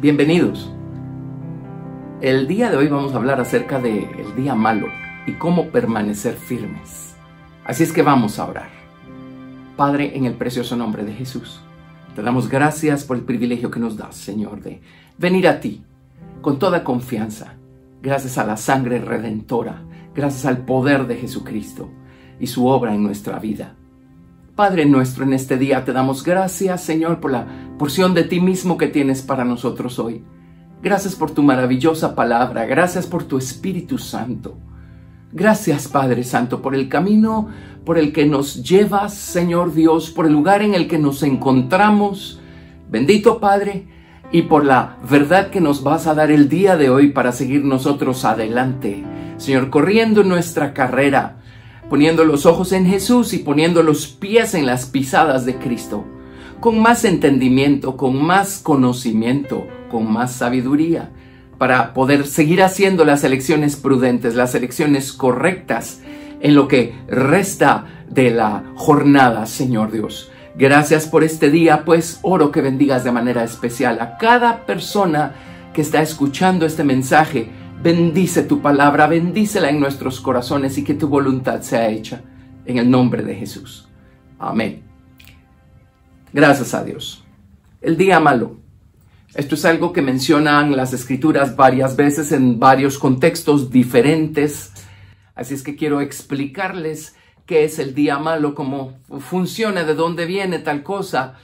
Bienvenidos. El día de hoy vamos a hablar acerca del día malo y cómo permanecer firmes. Así es que vamos a orar. Padre, en el precioso nombre de Jesús, te damos gracias por el privilegio que nos das, Señor, de venir a ti con toda confianza, gracias a la sangre redentora, gracias al poder de Jesucristo y su obra en nuestra vida. Padre nuestro, en este día te damos gracias, Señor, por la porción de ti mismo que tienes para nosotros hoy. Gracias por tu maravillosa palabra, gracias por tu Espíritu Santo. Gracias, Padre Santo, por el camino por el que nos llevas, Señor Dios, por el lugar en el que nos encontramos. Bendito Padre, y por la verdad que nos vas a dar el día de hoy para seguir nosotros adelante. Señor, corriendo nuestra carrera, poniendo los ojos en Jesús y poniendo los pies en las pisadas de Cristo, con más entendimiento, con más conocimiento, con más sabiduría, para poder seguir haciendo las elecciones prudentes, las elecciones correctas en lo que resta de la jornada, Señor Dios. Gracias por este día, pues oro que bendigas de manera especial a cada persona que está escuchando este mensaje Bendice tu palabra, bendícela en nuestros corazones y que tu voluntad sea hecha en el nombre de Jesús. Amén. Gracias a Dios. El día malo. Esto es algo que mencionan las escrituras varias veces en varios contextos diferentes. Así es que quiero explicarles qué es el día malo, cómo funciona, de dónde viene tal cosa.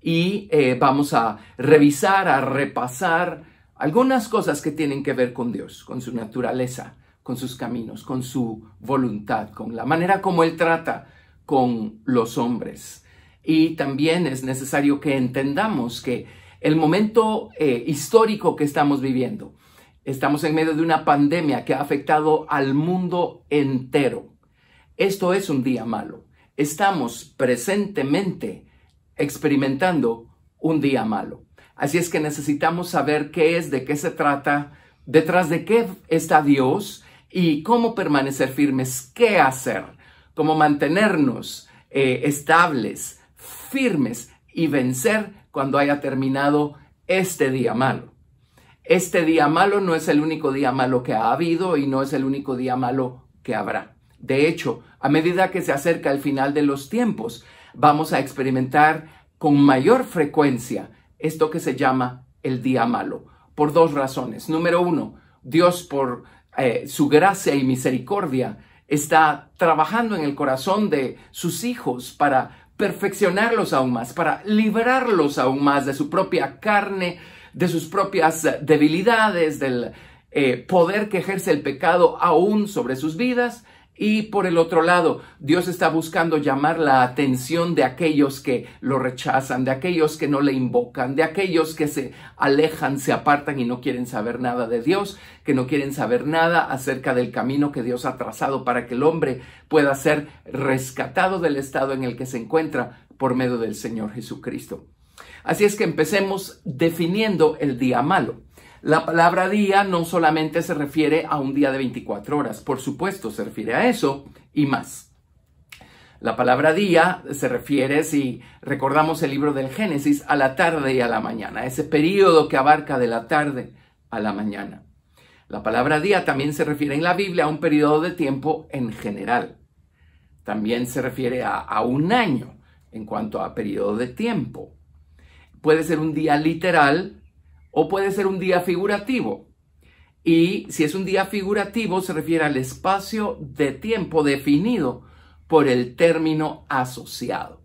Y eh, vamos a revisar, a repasar algunas cosas que tienen que ver con Dios, con su naturaleza, con sus caminos, con su voluntad, con la manera como Él trata con los hombres. Y también es necesario que entendamos que el momento eh, histórico que estamos viviendo, estamos en medio de una pandemia que ha afectado al mundo entero. Esto es un día malo. Estamos presentemente experimentando un día malo. Así es que necesitamos saber qué es, de qué se trata, detrás de qué está Dios y cómo permanecer firmes, qué hacer, cómo mantenernos eh, estables, firmes y vencer cuando haya terminado este día malo. Este día malo no es el único día malo que ha habido y no es el único día malo que habrá. De hecho, a medida que se acerca el final de los tiempos, vamos a experimentar con mayor frecuencia esto que se llama el día malo, por dos razones. Número uno, Dios por eh, su gracia y misericordia está trabajando en el corazón de sus hijos para perfeccionarlos aún más, para librarlos aún más de su propia carne, de sus propias debilidades, del eh, poder que ejerce el pecado aún sobre sus vidas y por el otro lado, Dios está buscando llamar la atención de aquellos que lo rechazan, de aquellos que no le invocan, de aquellos que se alejan, se apartan y no quieren saber nada de Dios, que no quieren saber nada acerca del camino que Dios ha trazado para que el hombre pueda ser rescatado del estado en el que se encuentra por medio del Señor Jesucristo. Así es que empecemos definiendo el día malo. La palabra día no solamente se refiere a un día de 24 horas, por supuesto, se refiere a eso y más. La palabra día se refiere, si recordamos el libro del Génesis, a la tarde y a la mañana, ese periodo que abarca de la tarde a la mañana. La palabra día también se refiere en la Biblia a un periodo de tiempo en general. También se refiere a, a un año en cuanto a periodo de tiempo. Puede ser un día literal o puede ser un día figurativo. Y si es un día figurativo, se refiere al espacio de tiempo definido por el término asociado.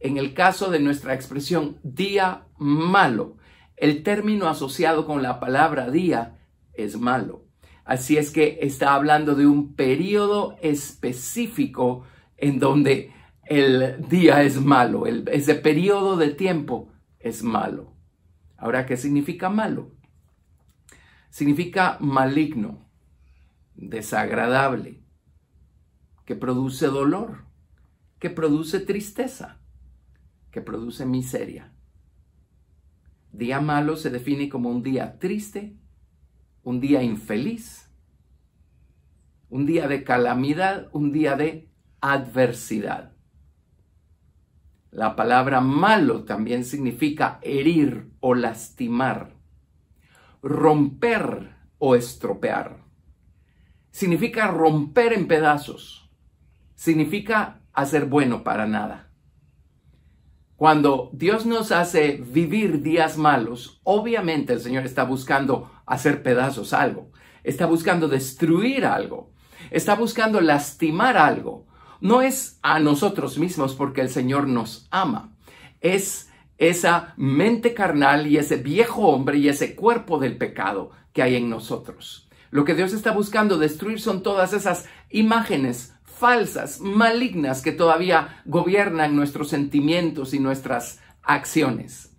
En el caso de nuestra expresión día malo, el término asociado con la palabra día es malo. Así es que está hablando de un periodo específico en donde el día es malo, ese periodo de tiempo es malo. Ahora, ¿qué significa malo? Significa maligno, desagradable, que produce dolor, que produce tristeza, que produce miseria. Día malo se define como un día triste, un día infeliz, un día de calamidad, un día de adversidad. La palabra malo también significa herir o lastimar, romper o estropear. Significa romper en pedazos. Significa hacer bueno para nada. Cuando Dios nos hace vivir días malos, obviamente el Señor está buscando hacer pedazos algo, está buscando destruir algo, está buscando lastimar algo, no es a nosotros mismos porque el Señor nos ama, es esa mente carnal y ese viejo hombre y ese cuerpo del pecado que hay en nosotros. Lo que Dios está buscando destruir son todas esas imágenes falsas, malignas que todavía gobiernan nuestros sentimientos y nuestras acciones.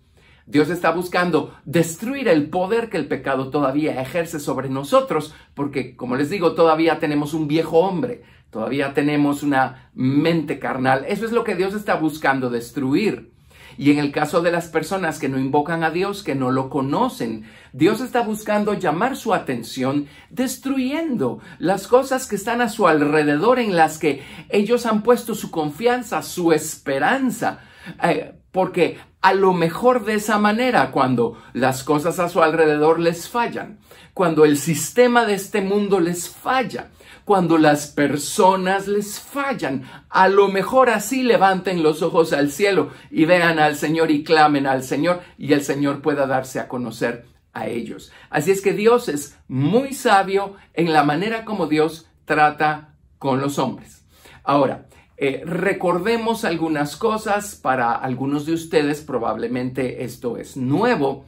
Dios está buscando destruir el poder que el pecado todavía ejerce sobre nosotros, porque, como les digo, todavía tenemos un viejo hombre, Todavía tenemos una mente carnal. Eso es lo que Dios está buscando destruir. Y en el caso de las personas que no invocan a Dios, que no lo conocen, Dios está buscando llamar su atención, destruyendo las cosas que están a su alrededor, en las que ellos han puesto su confianza, su esperanza. Eh, porque a lo mejor de esa manera cuando las cosas a su alrededor les fallan, cuando el sistema de este mundo les falla, cuando las personas les fallan. A lo mejor así levanten los ojos al cielo y vean al Señor y clamen al Señor y el Señor pueda darse a conocer a ellos. Así es que Dios es muy sabio en la manera como Dios trata con los hombres. Ahora, eh, recordemos algunas cosas, para algunos de ustedes probablemente esto es nuevo,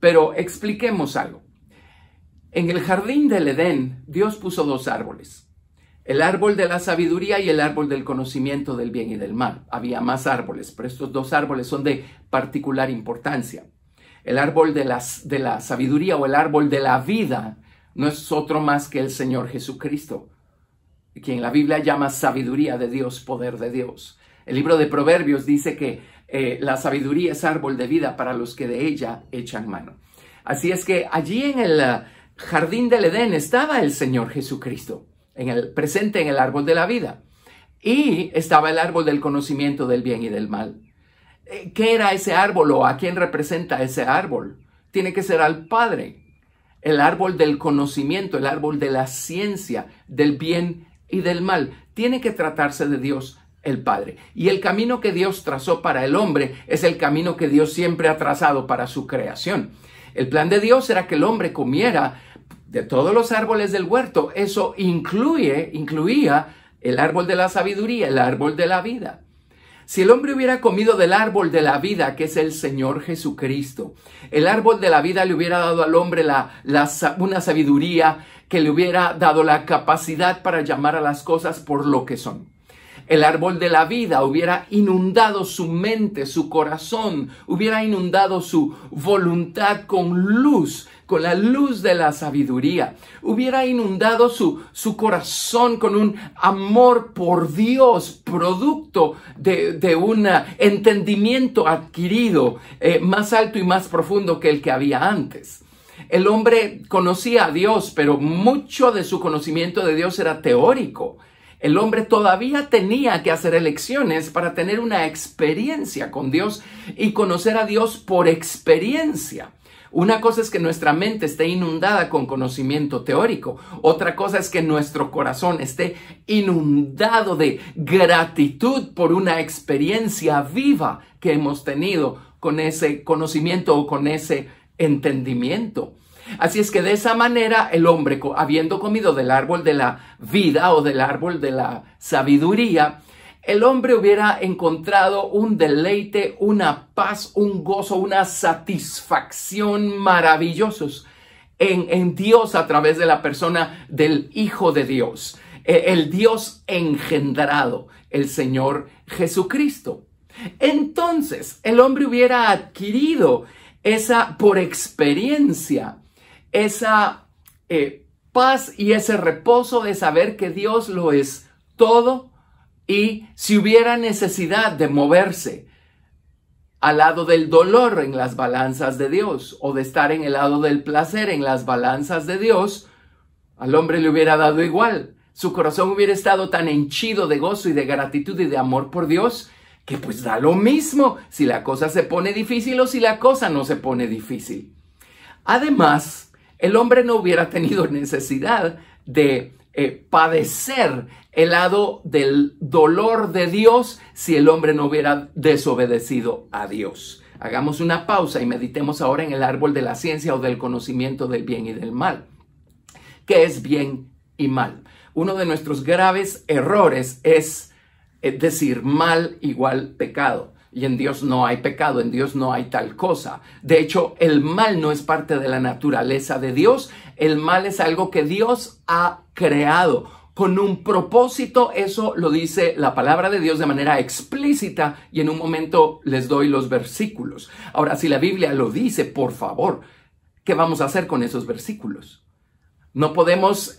pero expliquemos algo. En el jardín del Edén, Dios puso dos árboles, el árbol de la sabiduría y el árbol del conocimiento del bien y del mal. Había más árboles, pero estos dos árboles son de particular importancia. El árbol de la sabiduría o el árbol de la vida no es otro más que el Señor Jesucristo quien la Biblia llama sabiduría de Dios, poder de Dios. El libro de Proverbios dice que eh, la sabiduría es árbol de vida para los que de ella echan mano. Así es que allí en el eh, jardín del Edén estaba el Señor Jesucristo, en el, presente en el árbol de la vida. Y estaba el árbol del conocimiento del bien y del mal. Eh, ¿Qué era ese árbol o a quién representa ese árbol? Tiene que ser al Padre, el árbol del conocimiento, el árbol de la ciencia, del bien y y del mal. Tiene que tratarse de Dios el Padre. Y el camino que Dios trazó para el hombre es el camino que Dios siempre ha trazado para su creación. El plan de Dios era que el hombre comiera de todos los árboles del huerto. Eso incluye, incluía el árbol de la sabiduría, el árbol de la vida. Si el hombre hubiera comido del árbol de la vida, que es el Señor Jesucristo, el árbol de la vida le hubiera dado al hombre una sabiduría que le hubiera dado la capacidad para llamar a las cosas por lo que son. El árbol de la vida hubiera inundado su mente, su corazón, hubiera inundado su voluntad con luz, con la luz de la sabiduría, hubiera inundado su, su corazón con un amor por Dios, producto de, de un entendimiento adquirido eh, más alto y más profundo que el que había antes. El hombre conocía a Dios, pero mucho de su conocimiento de Dios era teórico. El hombre todavía tenía que hacer elecciones para tener una experiencia con Dios y conocer a Dios por experiencia. Una cosa es que nuestra mente esté inundada con conocimiento teórico, otra cosa es que nuestro corazón esté inundado de gratitud por una experiencia viva que hemos tenido con ese conocimiento o con ese entendimiento. Así es que de esa manera el hombre, habiendo comido del árbol de la vida o del árbol de la sabiduría, el hombre hubiera encontrado un deleite, una paz, un gozo, una satisfacción maravillosos en, en Dios a través de la persona del Hijo de Dios, e, el Dios engendrado, el Señor Jesucristo. Entonces, el hombre hubiera adquirido esa por experiencia esa eh, paz y ese reposo de saber que Dios lo es todo y si hubiera necesidad de moverse al lado del dolor en las balanzas de Dios o de estar en el lado del placer en las balanzas de Dios, al hombre le hubiera dado igual. Su corazón hubiera estado tan henchido de gozo y de gratitud y de amor por Dios que pues da lo mismo si la cosa se pone difícil o si la cosa no se pone difícil. Además, el hombre no hubiera tenido necesidad de eh, padecer el lado del dolor de Dios si el hombre no hubiera desobedecido a Dios. Hagamos una pausa y meditemos ahora en el árbol de la ciencia o del conocimiento del bien y del mal. ¿Qué es bien y mal? Uno de nuestros graves errores es eh, decir mal igual pecado. Y en Dios no hay pecado, en Dios no hay tal cosa. De hecho, el mal no es parte de la naturaleza de Dios. El mal es algo que Dios ha creado con un propósito. Eso lo dice la palabra de Dios de manera explícita y en un momento les doy los versículos. Ahora, si la Biblia lo dice, por favor, ¿qué vamos a hacer con esos versículos? No podemos eh,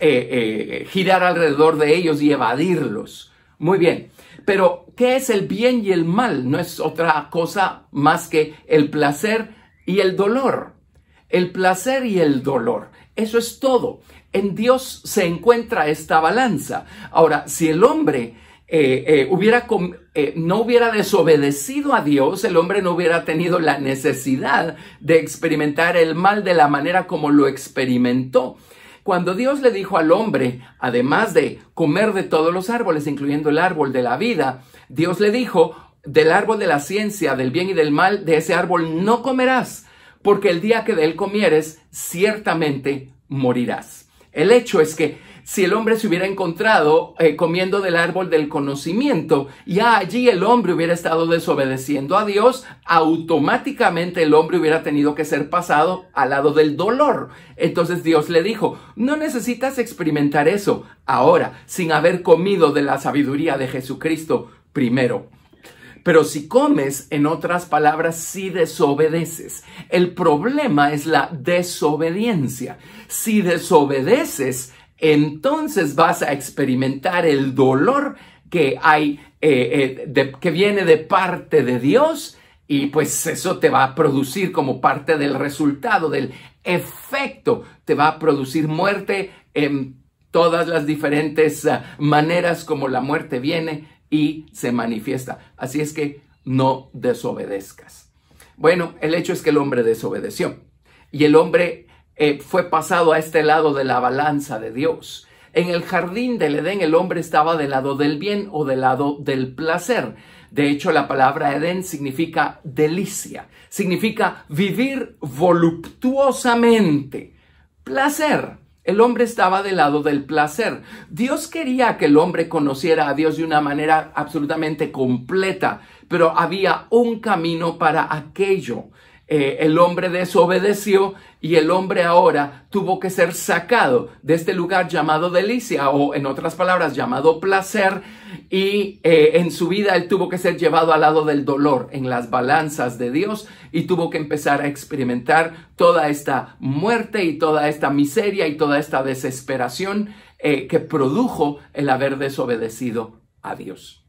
eh, girar alrededor de ellos y evadirlos. Muy bien. Pero, ¿qué es el bien y el mal? No es otra cosa más que el placer y el dolor. El placer y el dolor. Eso es todo. En Dios se encuentra esta balanza. Ahora, si el hombre eh, eh, eh, no hubiera desobedecido a Dios, el hombre no hubiera tenido la necesidad de experimentar el mal de la manera como lo experimentó. Cuando Dios le dijo al hombre, además de comer de todos los árboles, incluyendo el árbol de la vida, Dios le dijo, del árbol de la ciencia, del bien y del mal, de ese árbol no comerás, porque el día que de él comieres, ciertamente morirás. El hecho es que si el hombre se hubiera encontrado eh, comiendo del árbol del conocimiento, ya allí el hombre hubiera estado desobedeciendo a Dios, automáticamente el hombre hubiera tenido que ser pasado al lado del dolor. Entonces Dios le dijo, no necesitas experimentar eso ahora, sin haber comido de la sabiduría de Jesucristo primero. Pero si comes, en otras palabras, si desobedeces. El problema es la desobediencia. Si desobedeces, entonces vas a experimentar el dolor que hay, eh, eh, que viene de parte de Dios y pues eso te va a producir como parte del resultado, del efecto, te va a producir muerte en todas las diferentes ah, maneras como la muerte viene y se manifiesta. Así es que no desobedezcas. Bueno, el hecho es que el hombre desobedeció y el hombre eh, fue pasado a este lado de la balanza de Dios. En el jardín del Edén el hombre estaba del lado del bien o del lado del placer. De hecho, la palabra Edén significa delicia, significa vivir voluptuosamente, placer. El hombre estaba del lado del placer. Dios quería que el hombre conociera a Dios de una manera absolutamente completa, pero había un camino para aquello. Eh, el hombre desobedeció y el hombre ahora tuvo que ser sacado de este lugar llamado delicia o en otras palabras llamado placer y eh, en su vida él tuvo que ser llevado al lado del dolor en las balanzas de Dios y tuvo que empezar a experimentar toda esta muerte y toda esta miseria y toda esta desesperación eh, que produjo el haber desobedecido a Dios.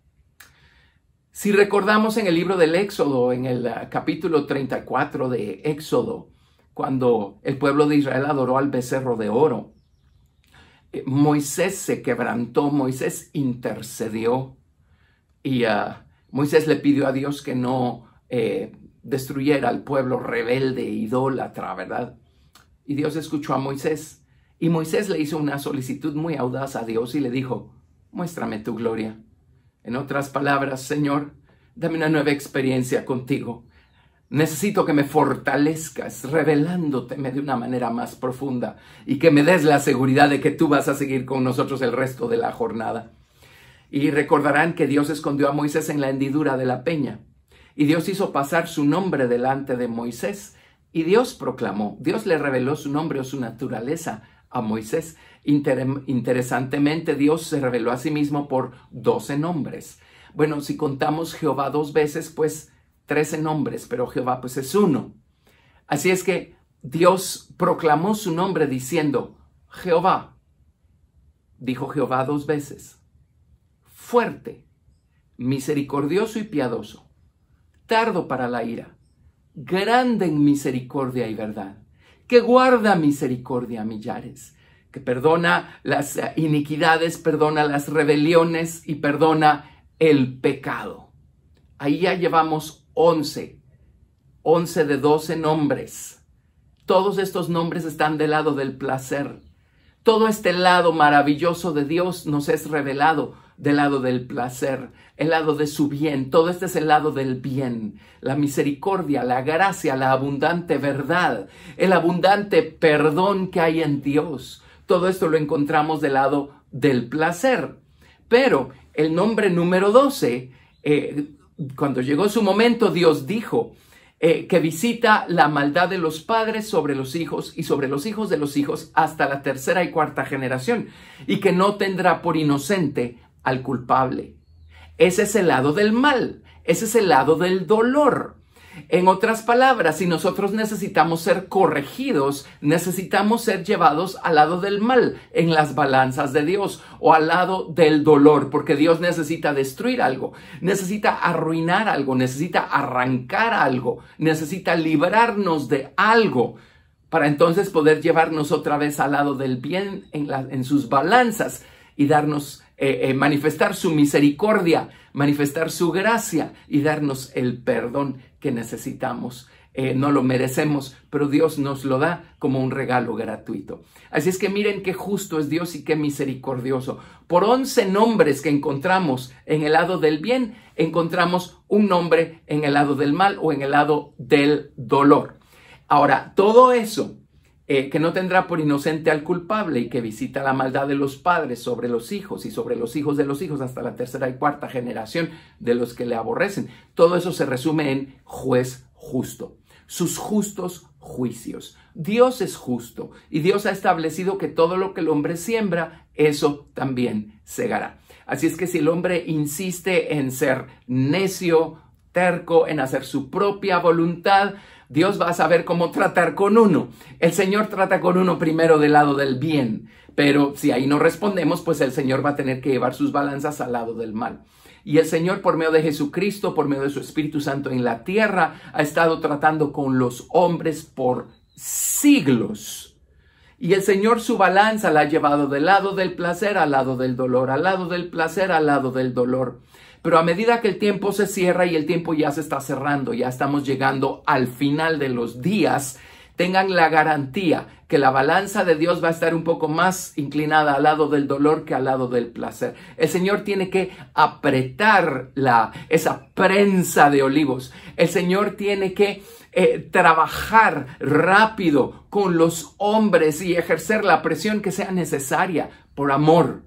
Si recordamos en el libro del Éxodo, en el ah, capítulo 34 de Éxodo, cuando el pueblo de Israel adoró al becerro de oro, eh, Moisés se quebrantó, Moisés intercedió y ah, Moisés le pidió a Dios que no eh, destruyera al pueblo rebelde, idólatra, ¿verdad? Y Dios escuchó a Moisés y Moisés le hizo una solicitud muy audaz a Dios y le dijo, muéstrame tu gloria. En otras palabras, Señor, dame una nueva experiencia contigo. Necesito que me fortalezcas, revelándoteme de una manera más profunda y que me des la seguridad de que tú vas a seguir con nosotros el resto de la jornada. Y recordarán que Dios escondió a Moisés en la hendidura de la peña. Y Dios hizo pasar su nombre delante de Moisés. Y Dios proclamó, Dios le reveló su nombre o su naturaleza a Moisés. interesantemente, Dios se reveló a sí mismo por doce nombres. Bueno, si contamos Jehová dos veces, pues trece nombres, pero Jehová pues es uno. Así es que Dios proclamó su nombre diciendo, Jehová, dijo Jehová dos veces, fuerte, misericordioso y piadoso, tardo para la ira, grande en misericordia y verdad que guarda misericordia millares, que perdona las iniquidades, perdona las rebeliones y perdona el pecado. Ahí ya llevamos once, once de doce nombres. Todos estos nombres están del lado del placer, todo este lado maravilloso de Dios nos es revelado del lado del placer, el lado de su bien, todo este es el lado del bien, la misericordia, la gracia, la abundante verdad, el abundante perdón que hay en Dios. Todo esto lo encontramos del lado del placer. Pero el nombre número 12, eh, cuando llegó su momento, Dios dijo, eh, que visita la maldad de los padres sobre los hijos y sobre los hijos de los hijos hasta la tercera y cuarta generación, y que no tendrá por inocente al culpable. Ese es el lado del mal, ese es el lado del dolor. En otras palabras, si nosotros necesitamos ser corregidos, necesitamos ser llevados al lado del mal en las balanzas de Dios o al lado del dolor, porque Dios necesita destruir algo, necesita arruinar algo, necesita arrancar algo, necesita librarnos de algo para entonces poder llevarnos otra vez al lado del bien en, sus balanzas y darnos, eh, eh, manifestar su misericordia, manifestar su gracia y darnos el perdón que necesitamos. Eh, no lo merecemos, pero Dios nos lo da como un regalo gratuito. Así es que miren qué justo es Dios y qué misericordioso. Por once nombres que encontramos en el lado del bien, encontramos un nombre en el lado del mal o en el lado del dolor. Ahora, todo eso eh, que no tendrá por inocente al culpable y que visita la maldad de los padres sobre los hijos y sobre los hijos de los hijos hasta la tercera y cuarta generación de los que le aborrecen. Todo eso se resume en juez justo, sus justos juicios. Dios es justo y Dios ha establecido que todo lo que el hombre siembra, eso también segará. Así es que si el hombre insiste en ser necio, terco, en hacer su propia voluntad, Dios va a saber cómo tratar con uno. El Señor trata con uno primero del lado del bien, pero si ahí no respondemos, pues el Señor va a tener que llevar sus balanzas al lado del mal. Y el Señor, por medio de Jesucristo, por medio de su Espíritu Santo en la tierra, ha estado tratando con los hombres por siglos. Y el Señor su balanza la ha llevado del lado del placer al lado del dolor, al lado del placer al lado del dolor. Pero a medida que el tiempo se cierra y el tiempo ya se está cerrando, ya estamos llegando al final de los días, tengan la garantía que la balanza de Dios va a estar un poco más inclinada al lado del dolor que al lado del placer. El Señor tiene que apretar la, esa prensa de olivos. El Señor tiene que eh, trabajar rápido con los hombres y ejercer la presión que sea necesaria por amor,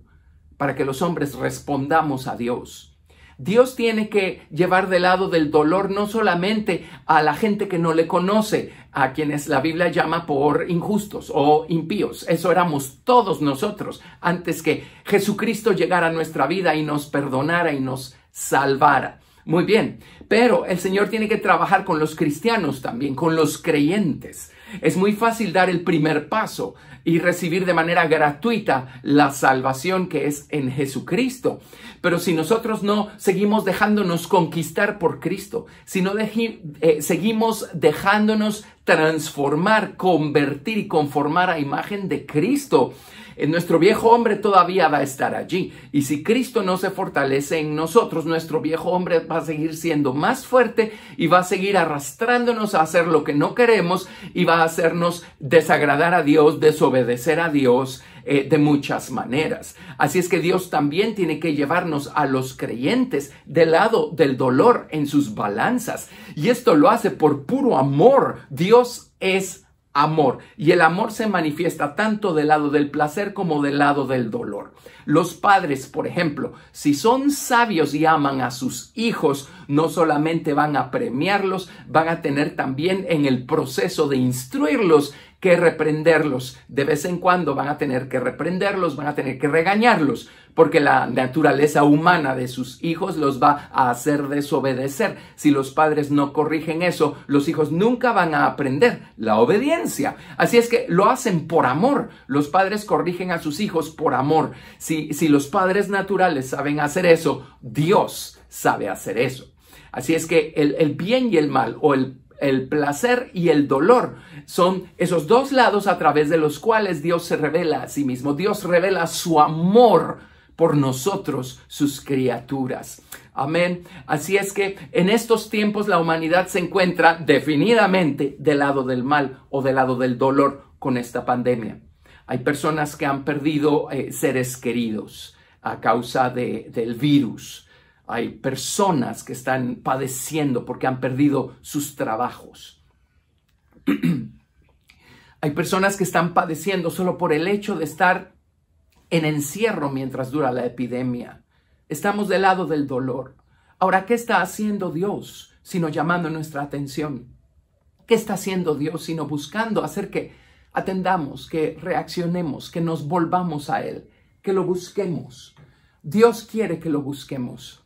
para que los hombres respondamos a Dios. Dios tiene que llevar de lado del dolor no solamente a la gente que no le conoce, a quienes la Biblia llama por injustos o impíos. Eso éramos todos nosotros antes que Jesucristo llegara a nuestra vida y nos perdonara y nos salvara. Muy bien, pero el Señor tiene que trabajar con los cristianos también, con los creyentes. Es muy fácil dar el primer paso, y recibir de manera gratuita la salvación que es en Jesucristo. Pero si nosotros no seguimos dejándonos conquistar por Cristo, si no eh, seguimos dejándonos transformar, convertir y conformar a imagen de Cristo. En eh, nuestro viejo hombre todavía va a estar allí. Y si Cristo no se fortalece en nosotros, nuestro viejo hombre va a seguir siendo más fuerte y va a seguir arrastrándonos a hacer lo que no queremos y va a hacernos desagradar a Dios, desobedecer a Dios, eh, de muchas maneras. Así es que Dios también tiene que llevarnos a los creyentes del lado del dolor en sus balanzas. Y esto lo hace por puro amor. Dios es amor. Y el amor se manifiesta tanto del lado del placer como del lado del dolor. Los padres, por ejemplo, si son sabios y aman a sus hijos, no solamente van a premiarlos, van a tener también en el proceso de instruirlos que reprenderlos. De vez en cuando van a tener que reprenderlos, van a tener que regañarlos, porque la naturaleza humana de sus hijos los va a hacer desobedecer. Si los padres no corrigen eso, los hijos nunca van a aprender la obediencia. Así es que lo hacen por amor. Los padres corrigen a sus hijos por amor. Si, si los padres naturales saben hacer eso, Dios sabe hacer eso. Así es que el, el bien y el mal, o el el placer y el dolor. Son esos dos lados a través de los cuales Dios se revela a sí mismo. Dios revela su amor por nosotros, sus criaturas. Amén. Así es que en estos tiempos la humanidad se encuentra definidamente del lado del mal o del lado del dolor con esta pandemia. Hay personas que han perdido eh, seres queridos a causa del virus hay personas que están padeciendo porque han perdido sus trabajos. Hay personas que están padeciendo solo por el hecho de estar en encierro mientras dura la epidemia. Estamos del lado del dolor. Ahora, ¿qué está haciendo Dios sino llamando nuestra atención? ¿Qué está haciendo Dios sino buscando hacer que atendamos, que reaccionemos, que nos volvamos a Él, que lo busquemos? Dios quiere que lo busquemos.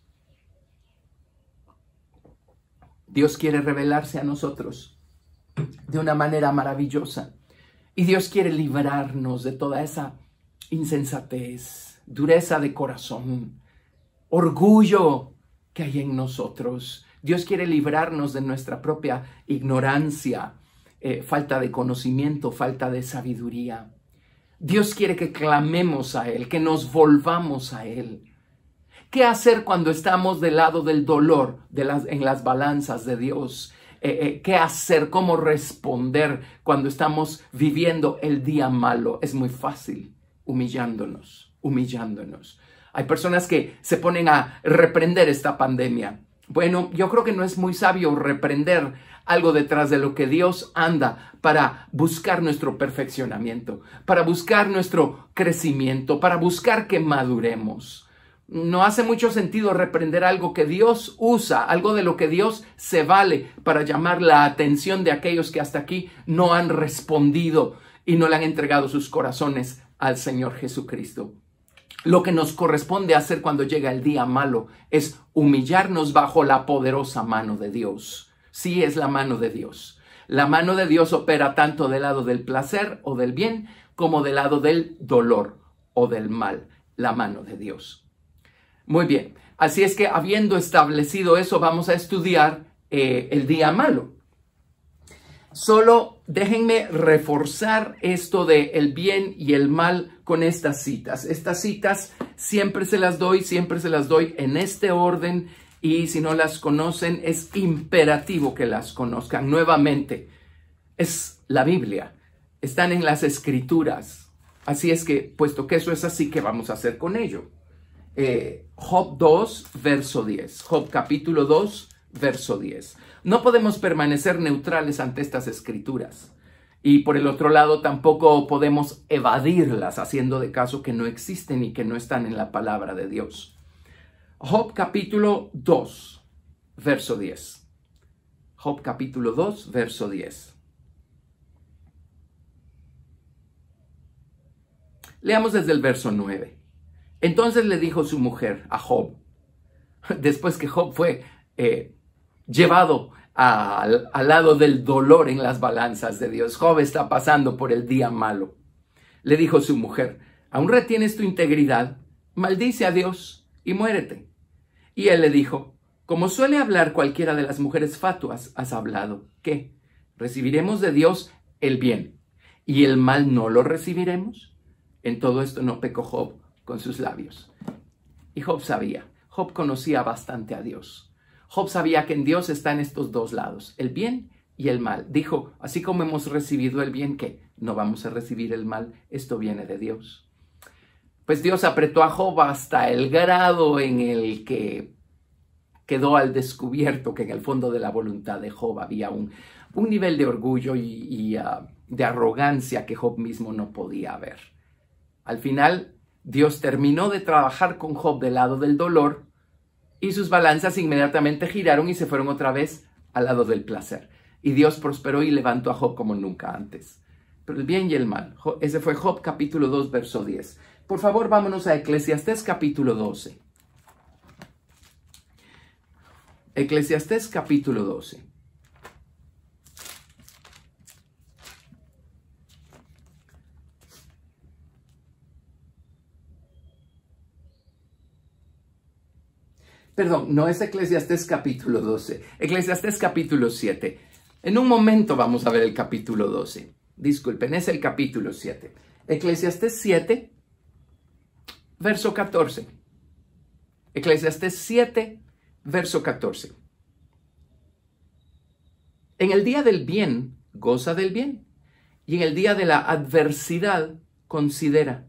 Dios quiere revelarse a nosotros de una manera maravillosa. Y Dios quiere librarnos de toda esa insensatez, dureza de corazón, orgullo que hay en nosotros. Dios quiere librarnos de nuestra propia ignorancia, eh, falta de conocimiento, falta de sabiduría. Dios quiere que clamemos a Él, que nos volvamos a Él. ¿Qué hacer cuando estamos del lado del dolor en las balanzas de Dios? Eh, eh, ¿Qué hacer? ¿Cómo responder cuando estamos viviendo el día malo? Es muy fácil, humillándonos, humillándonos. Hay personas que se ponen a reprender esta pandemia. Bueno, yo creo que no es muy sabio reprender algo detrás de lo que Dios anda para buscar nuestro perfeccionamiento, para buscar nuestro crecimiento, para buscar que maduremos. No hace mucho sentido reprender algo que Dios usa, algo de lo que Dios se vale para llamar la atención de aquellos que hasta aquí no han respondido y no le han entregado sus corazones al Señor Jesucristo. Lo que nos corresponde hacer cuando llega el día malo es humillarnos bajo la poderosa mano de Dios. Sí es la mano de Dios. La mano de Dios opera tanto del lado del placer o del bien como del lado del dolor o del mal. La mano de Dios. Muy bien. Así es que habiendo establecido eso, vamos a estudiar eh, el día malo. Solo déjenme reforzar esto de el bien y el mal con estas citas. Estas citas siempre se las doy, siempre se las doy en este orden y si no las conocen es imperativo que las conozcan. Nuevamente, es la Biblia, están en las escrituras. Así es que, puesto que eso es así, ¿qué vamos a hacer con ello? Eh, Job 2, verso 10. Job capítulo 2, verso 10. No podemos permanecer neutrales ante estas escrituras. Y por el otro lado, tampoco podemos evadirlas haciendo de caso que no existen y que no están en la palabra de Dios. Job capítulo 2, verso 10. Job capítulo 2, verso 10. Leamos desde el verso 9. Entonces le dijo su mujer a Job, después que Job fue eh, llevado al, al lado del dolor en las balanzas de Dios, Job está pasando por el día malo. Le dijo su mujer, ¿aún retienes tu integridad? Maldice a Dios y muérete. Y él le dijo, como suele hablar cualquiera de las mujeres fatuas, has hablado que recibiremos de Dios el bien y el mal no lo recibiremos. En todo esto no pecó Job con sus labios. Y Job sabía, Job conocía bastante a Dios. Job sabía que en Dios está en estos dos lados, el bien y el mal. Dijo, así como hemos recibido el bien, que no vamos a recibir el mal, esto viene de Dios. Pues Dios apretó a Job hasta el grado en el que quedó al descubierto que en el fondo de la voluntad de Job había un, un nivel de orgullo y, ah, de arrogancia que Job mismo no podía ver. Al final, Dios terminó de trabajar con Job del lado del dolor y sus balanzas inmediatamente giraron y se fueron otra vez al lado del placer. Y Dios prosperó y levantó a Job como nunca antes. Pero el bien y el mal. Ese fue Job capítulo 2, verso 10. Por favor, vámonos a Eclesiastés capítulo 12. Eclesiastés capítulo 12. Perdón, no es Eclesiastés capítulo 12, Eclesiastés capítulo 7. En un momento vamos a ver el capítulo 12. Disculpen, es el capítulo 7. Eclesiastés 7, verso 14. Eclesiastés 7, verso 14. En el día del bien, goza del bien. Y en el día de la adversidad, considera.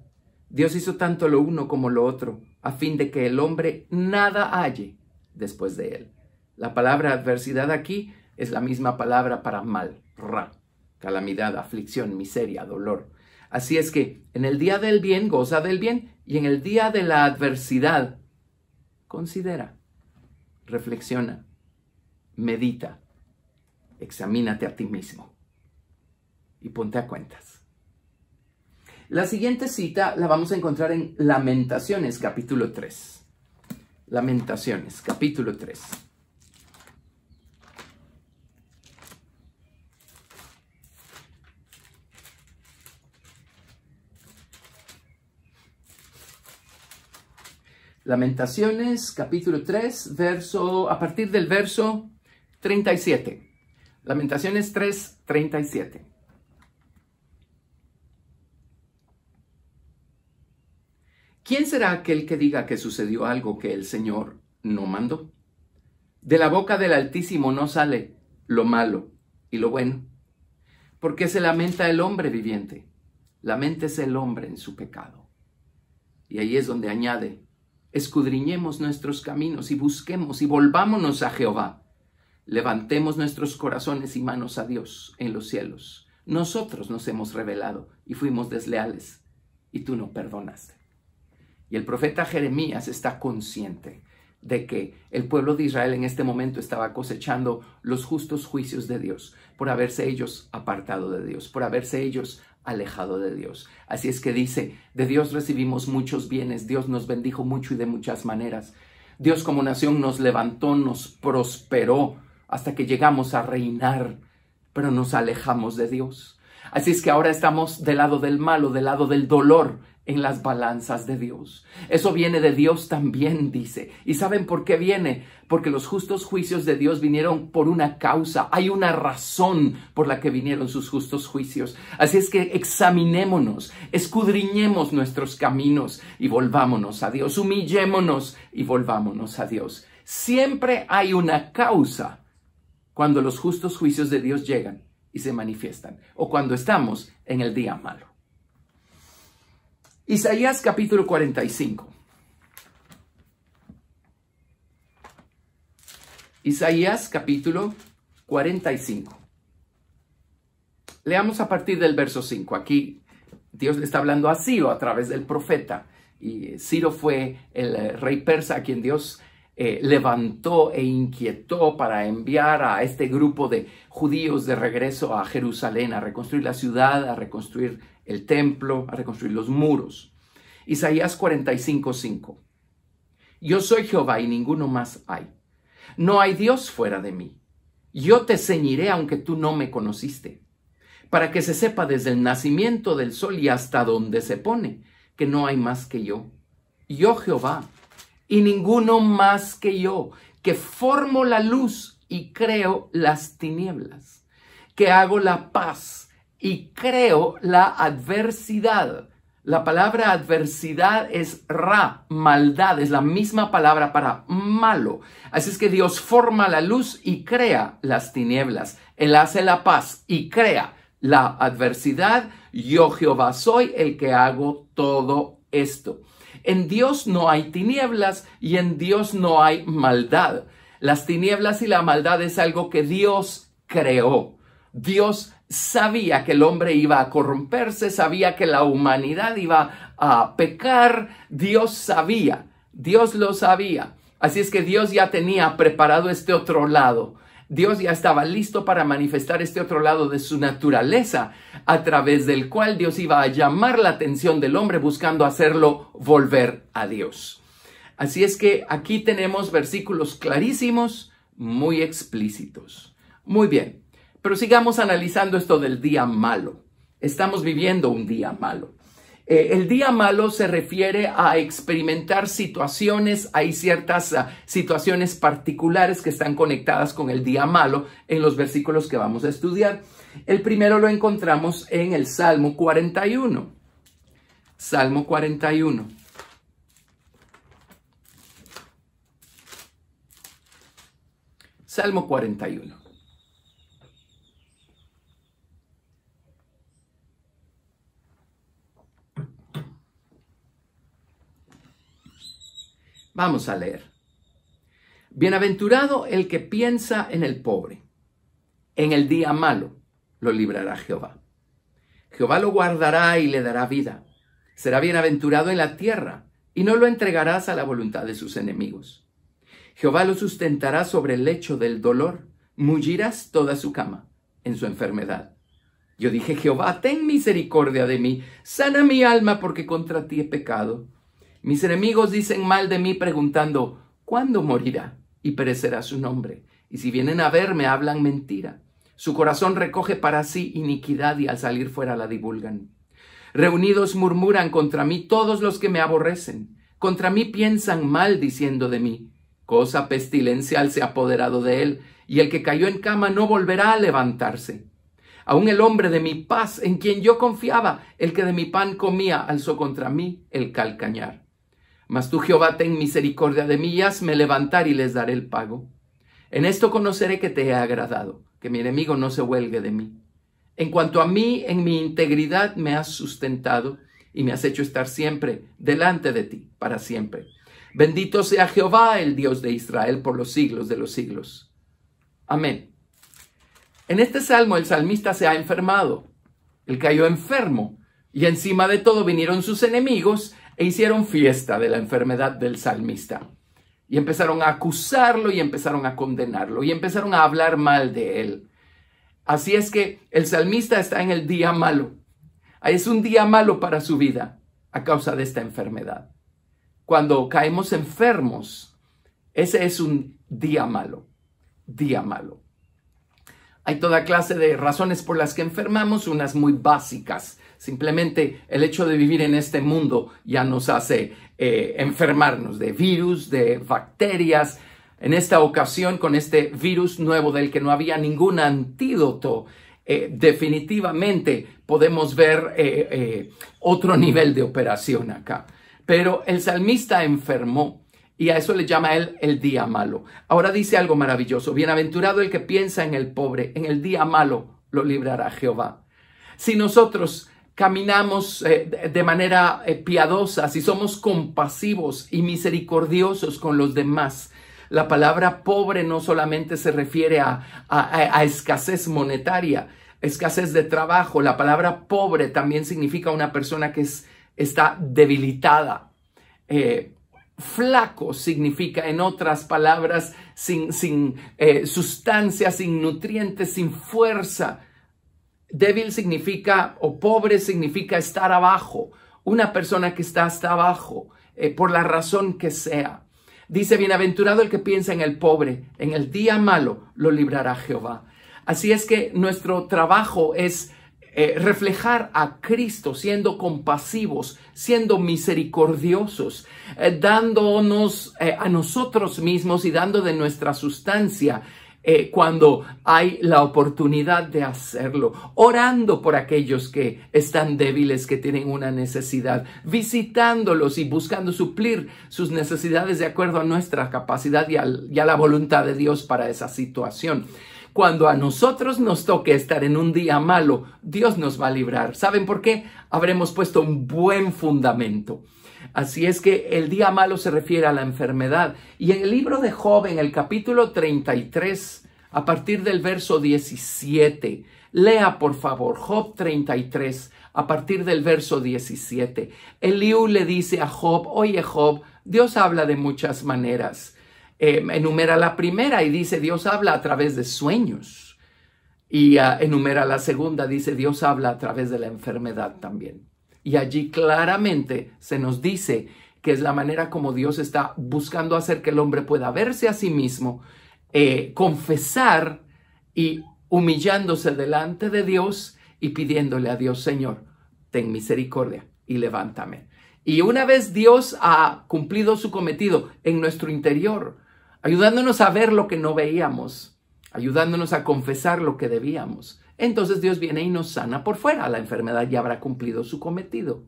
Dios hizo tanto lo uno como lo otro a fin de que el hombre nada halle después de él. La palabra adversidad aquí es la misma palabra para mal, calamidad, aflicción, miseria, dolor. Así es que en el día del bien goza del bien y en el día de la adversidad considera, reflexiona, medita, examínate a ti mismo y ponte a cuentas. La siguiente cita la vamos a encontrar en Lamentaciones, capítulo 3. Lamentaciones, capítulo 3. Lamentaciones, capítulo 3, verso, a partir del verso 37. Lamentaciones 3, 37. ¿Quién será aquel que diga que sucedió algo que el Señor no mandó? De la boca del Altísimo no sale lo malo y lo bueno, porque se lamenta el hombre viviente. Lamentese el hombre en su pecado. Y ahí es donde añade, escudriñemos nuestros caminos y busquemos y volvámonos a Jehová. Levantemos nuestros corazones y manos a Dios en los cielos. Nosotros nos hemos revelado y fuimos desleales, y tú no perdonaste. Y el profeta Jeremías está consciente de que el pueblo de Israel en este momento estaba cosechando los justos juicios de Dios por haberse ellos apartado de Dios, por haberse ellos alejado de Dios. Así es que dice, de Dios recibimos muchos bienes, Dios nos bendijo mucho y de muchas maneras. Dios como nación nos levantó, nos prosperó hasta que llegamos a reinar, pero nos alejamos de Dios. Así es que ahora estamos del lado del malo, del lado del dolor, en las balanzas de Dios. Eso viene de Dios también, dice. ¿Y saben por qué viene? Porque los justos juicios de Dios vinieron por una causa. Hay una razón por la que vinieron sus justos juicios. Así es que examinémonos, escudriñemos nuestros caminos y volvámonos a Dios. Humillémonos y volvámonos a Dios. Siempre hay una causa cuando los justos juicios de Dios llegan y se manifiestan o cuando estamos en el día malo. Isaías capítulo 45. Isaías capítulo 45. Leamos a partir del verso 5. Aquí Dios le está hablando a Ciro a través del profeta. Y eh, Ciro fue el eh, rey persa a quien Dios eh, levantó e inquietó para enviar a este grupo de judíos de regreso a Jerusalén, a reconstruir la ciudad, a reconstruir el templo, a reconstruir los muros. Isaías 45.5 Yo soy Jehová y ninguno más hay. No hay Dios fuera de mí. Yo te ceñiré aunque tú no me conociste, para que se sepa desde el nacimiento del sol y hasta donde se pone, que no hay más que yo. Yo Jehová, y ninguno más que yo, que formo la luz y creo las tinieblas, que hago la paz y creo la adversidad. La palabra adversidad es ra, maldad, es la misma palabra para malo. Así es que Dios forma la luz y crea las tinieblas. Él hace la paz y crea la adversidad. Yo Jehová soy el que hago todo esto. En Dios no hay tinieblas y en Dios no hay maldad. Las tinieblas y la maldad es algo que Dios creó. Dios sabía que el hombre iba a corromperse, sabía que la humanidad iba a pecar, Dios sabía, Dios lo sabía. Así es que Dios ya tenía preparado este otro lado. Dios ya estaba listo para manifestar este otro lado de su naturaleza, a través del cual Dios iba a llamar la atención del hombre buscando hacerlo volver a Dios. Así es que aquí tenemos versículos clarísimos, muy explícitos. Muy bien, pero sigamos analizando esto del día malo. Estamos viviendo un día malo. Eh, el día malo se refiere a experimentar situaciones, hay ciertas ah, situaciones particulares que están conectadas con el día malo en los versículos que vamos a estudiar. El primero lo encontramos en el Salmo 41. Salmo 41. Salmo 41. Vamos a leer. Bienaventurado el que piensa en el pobre. En el día malo lo librará Jehová. Jehová lo guardará y le dará vida. Será bienaventurado en la tierra y no lo entregarás a la voluntad de sus enemigos. Jehová lo sustentará sobre el lecho del dolor. Mullirás toda su cama en su enfermedad. Yo dije, Jehová, ten misericordia de mí, sana mi alma porque contra ti he pecado. Mis enemigos dicen mal de mí preguntando, ¿cuándo morirá? Y perecerá su nombre. Y si vienen a verme, hablan mentira. Su corazón recoge para sí iniquidad y al salir fuera la divulgan. Reunidos murmuran contra mí todos los que me aborrecen. Contra mí piensan mal diciendo de mí. Cosa pestilencial se ha apoderado de él, y el que cayó en cama no volverá a levantarse. Aún el hombre de mi paz, en quien yo confiaba, el que de mi pan comía, alzó contra mí el calcañar. Mas tú, Jehová, ten misericordia de mí y hazme levantar y les daré el pago. En esto conoceré que te he agradado, que mi enemigo no se huelgue de mí. En cuanto a mí, en mi integridad me has sustentado y me has hecho estar siempre delante de ti, para siempre. Bendito sea Jehová, el Dios de Israel, por los siglos de los siglos. Amén. En este salmo el salmista se ha enfermado. Él cayó enfermo y encima de todo vinieron sus enemigos e hicieron fiesta de la enfermedad del salmista. Y empezaron a acusarlo y empezaron a condenarlo y empezaron a hablar mal de él. Así es que el salmista está en el día malo. Es un día malo para su vida a causa de esta enfermedad. Cuando caemos enfermos, ese es un día malo, día malo. Hay toda clase de razones por las que enfermamos, unas muy básicas Simplemente el hecho de vivir en este mundo ya nos hace eh, enfermarnos de virus, de bacterias. En esta ocasión, con este virus nuevo del que no había ningún antídoto, eh, definitivamente podemos ver eh, otro nivel de operación acá. Pero el salmista enfermó. Y a eso le llama él el día malo. Ahora dice algo maravilloso. Bienaventurado el que piensa en el pobre, en el día malo lo librará Jehová. Si nosotros caminamos eh, de manera eh, piadosa, si somos compasivos y misericordiosos con los demás. La palabra pobre no solamente se refiere a, escasez monetaria, escasez de trabajo. La palabra pobre también significa una persona que está debilitada. Eh, flaco significa, en otras palabras, sin, sin sustancia, sin nutrientes, sin fuerza Débil significa, o pobre significa estar abajo, una persona que está hasta abajo, eh, por la razón que sea. Dice, bienaventurado el que piensa en el pobre, en el día malo lo librará Jehová. Así es que nuestro trabajo es eh, reflejar a Cristo siendo compasivos, siendo misericordiosos, eh, dándonos a nosotros mismos y dando de nuestra sustancia eh, cuando hay la oportunidad de hacerlo, orando por aquellos que están débiles, que tienen una necesidad, visitándolos y buscando suplir sus necesidades de acuerdo a nuestra capacidad y a la voluntad de Dios para esa situación cuando a nosotros nos toque estar en un día malo, Dios nos va a librar. ¿Saben por qué? Habremos puesto un buen fundamento. Así es que el día malo se refiere a la enfermedad. Y en el libro de Job, en el capítulo 33, a partir del verso 17, lea por favor Job 33, a partir del verso 17. Eliú le dice a Job, oye Job, Dios habla de muchas maneras. Em, enumera la primera y dice, Dios habla a través de sueños. Y ah, enumera la segunda, dice, Dios habla a través de la enfermedad también. Y allí claramente se nos dice que es la manera como Dios está buscando hacer que el hombre pueda verse a sí mismo, eh, confesar y humillándose delante de Dios y pidiéndole a Dios, Señor, ten misericordia y levántame. Y una vez Dios ha cumplido su cometido en nuestro interior, ayudándonos a ver lo que no veíamos, ayudándonos a confesar lo que debíamos, entonces Dios viene y nos sana por fuera. La enfermedad ya habrá cumplido su cometido.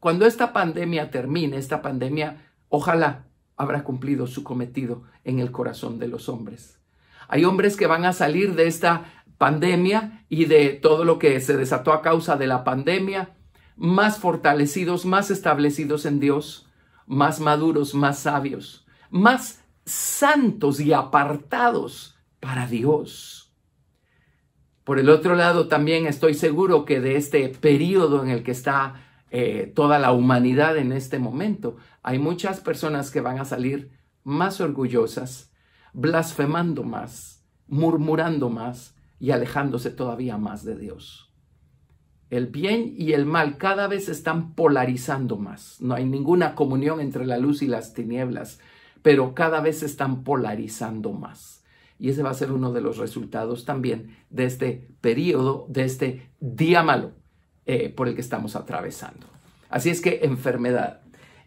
Cuando esta pandemia termine, esta pandemia, ojalá habrá cumplido su cometido en el corazón de los hombres. Hay hombres que van a salir de esta pandemia y de todo lo que se desató a causa de la pandemia, más fortalecidos, más establecidos en Dios, más maduros, más sabios, más santos y apartados para Dios por el otro lado, también estoy seguro que de este periodo en el que está eh, toda la humanidad en este momento, hay muchas personas que van a salir más orgullosas, blasfemando más, murmurando más y alejándose todavía más de Dios. El bien y el mal cada vez están polarizando más. No hay ninguna comunión entre la luz y las tinieblas, pero cada vez están polarizando más. Y ese va a ser uno de los resultados también de este periodo, de este día malo eh, por el que estamos atravesando. Así es que enfermedad,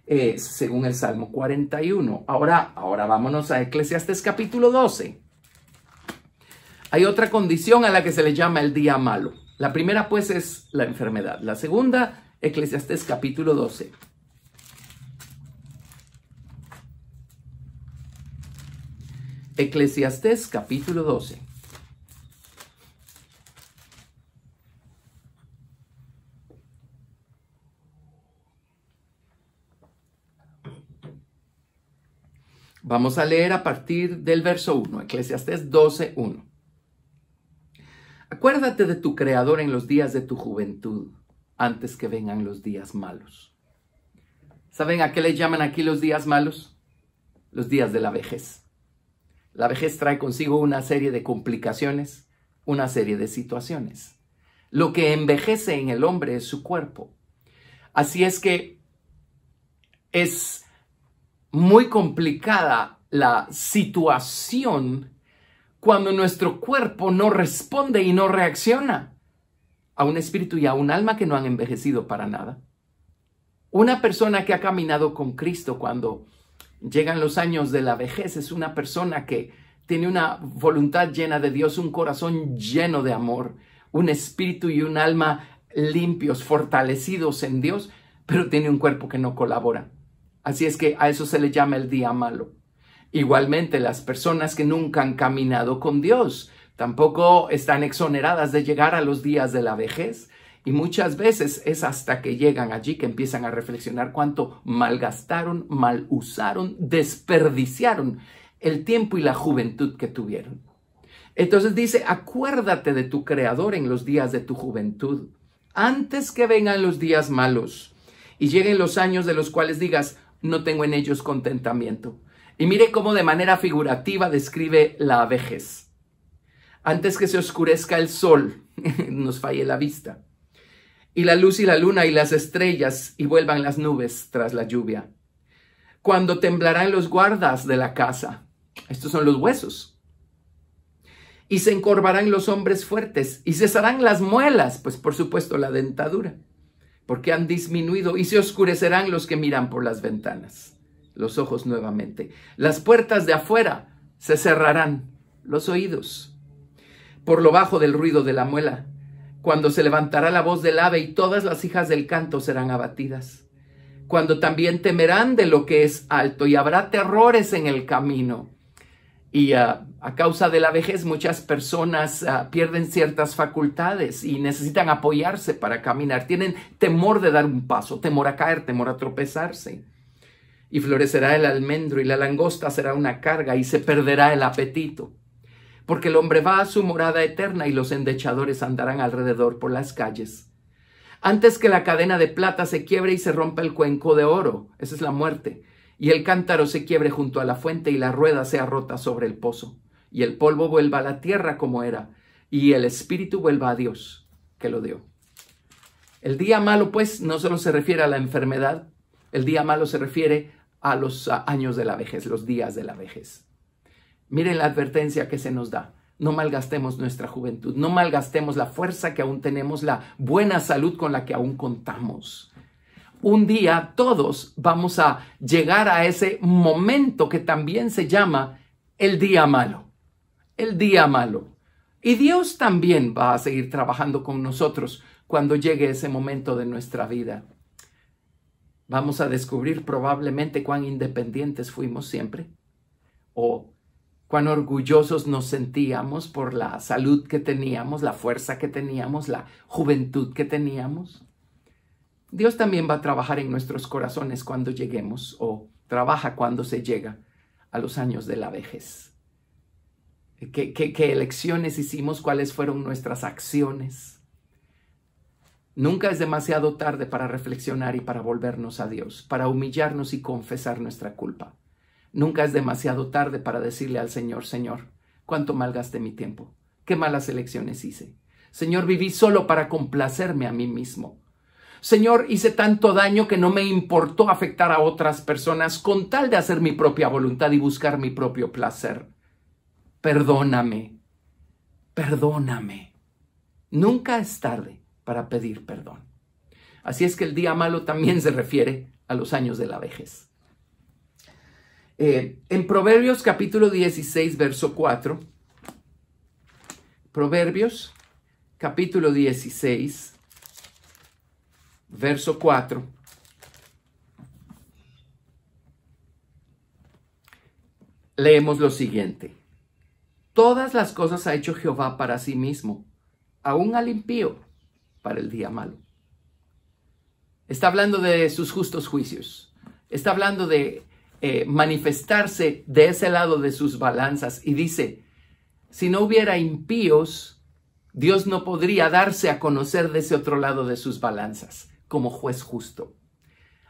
eh, según el Salmo 41. Ahora, ahora vámonos a Eclesiastes capítulo 12. Hay otra condición a la que se le llama el día malo. La primera pues es la enfermedad. La segunda, Eclesiastes capítulo 12. Eclesiastés capítulo 12. Vamos a leer a partir del verso 1, Eclesiastés 12, 1. Acuérdate de tu Creador en los días de tu juventud, antes que vengan los días malos. ¿Saben a qué le llaman aquí los días malos? Los días de la vejez. La vejez trae consigo una serie de complicaciones, una serie de situaciones. Lo que envejece en el hombre es su cuerpo. Así es que es muy complicada la situación cuando nuestro cuerpo no responde y no reacciona a un espíritu y a un alma que no han envejecido para nada. Una persona que ha caminado con Cristo cuando Llegan los años de la vejez, es una persona que tiene una voluntad llena de Dios, un corazón lleno de amor, un espíritu y un alma limpios, fortalecidos en Dios, pero tiene un cuerpo que no colabora. Así es que a eso se le llama el día malo. Igualmente, las personas que nunca han caminado con Dios tampoco están exoneradas de llegar a los días de la vejez, y muchas veces es hasta que llegan allí que empiezan a reflexionar cuánto malgastaron, mal usaron, desperdiciaron el tiempo y la juventud que tuvieron. Entonces dice, acuérdate de tu Creador en los días de tu juventud, antes que vengan los días malos y lleguen los años de los cuales digas, no tengo en ellos contentamiento. Y mire cómo de manera figurativa describe la vejez. Antes que se oscurezca el sol, nos falle la vista y la luz y la luna y las estrellas, y vuelvan las nubes tras la lluvia. Cuando temblarán los guardas de la casa, estos son los huesos, y se encorvarán los hombres fuertes, y cesarán las muelas, pues por supuesto la dentadura, porque han disminuido, y se oscurecerán los que miran por las ventanas, los ojos nuevamente. Las puertas de afuera se cerrarán, los oídos, por lo bajo del ruido de la muela, cuando se levantará la voz del ave y todas las hijas del canto serán abatidas, cuando también temerán de lo que es alto y habrá terrores en el camino. Y ah, a causa de la vejez muchas personas ah, pierden ciertas facultades y necesitan apoyarse para caminar. Tienen temor de dar un paso, temor a caer, temor a tropezarse. Y florecerá el almendro y la langosta será una carga y se perderá el apetito porque el hombre va a su morada eterna y los endechadores andarán alrededor por las calles. Antes que la cadena de plata se quiebre y se rompa el cuenco de oro, esa es la muerte, y el cántaro se quiebre junto a la fuente y la rueda sea rota sobre el pozo, y el polvo vuelva a la tierra como era, y el espíritu vuelva a Dios que lo dio. El día malo, pues, no solo se refiere a la enfermedad, el día malo se refiere a los años de la vejez, los días de la vejez. Miren la advertencia que se nos da. No malgastemos nuestra juventud, no malgastemos la fuerza que aún tenemos, la buena salud con la que aún contamos. Un día todos vamos a llegar a ese momento que también se llama el día malo. El día malo. Y Dios también va a seguir trabajando con nosotros cuando llegue ese momento de nuestra vida. Vamos a descubrir probablemente cuán independientes fuimos siempre o cuán orgullosos nos sentíamos por la salud que teníamos, la fuerza que teníamos, la juventud que teníamos. Dios también va a trabajar en nuestros corazones cuando lleguemos o trabaja cuando se llega a los años de la vejez. ¿Qué, qué elecciones hicimos? ¿Cuáles fueron nuestras acciones? Nunca es demasiado tarde para reflexionar y para volvernos a Dios, para humillarnos y confesar nuestra culpa. Nunca es demasiado tarde para decirle al Señor, Señor, cuánto mal mi tiempo, qué malas elecciones hice. Señor, viví solo para complacerme a mí mismo. Señor, hice tanto daño que no me importó afectar a otras personas con tal de hacer mi propia voluntad y buscar mi propio placer. Perdóname, perdóname. Nunca es tarde para pedir perdón. Así es que el día malo también se refiere a los años de la vejez. Eh, en Proverbios capítulo 16, verso 4, Proverbios capítulo 16, verso 4. Leemos lo siguiente. Todas las cosas ha hecho Jehová para sí mismo, aún al impío para el día malo. Está hablando de sus justos juicios. Está hablando de eh, manifestarse de ese lado de sus balanzas y dice, si no hubiera impíos, Dios no podría darse a conocer de ese otro lado de sus balanzas como juez justo.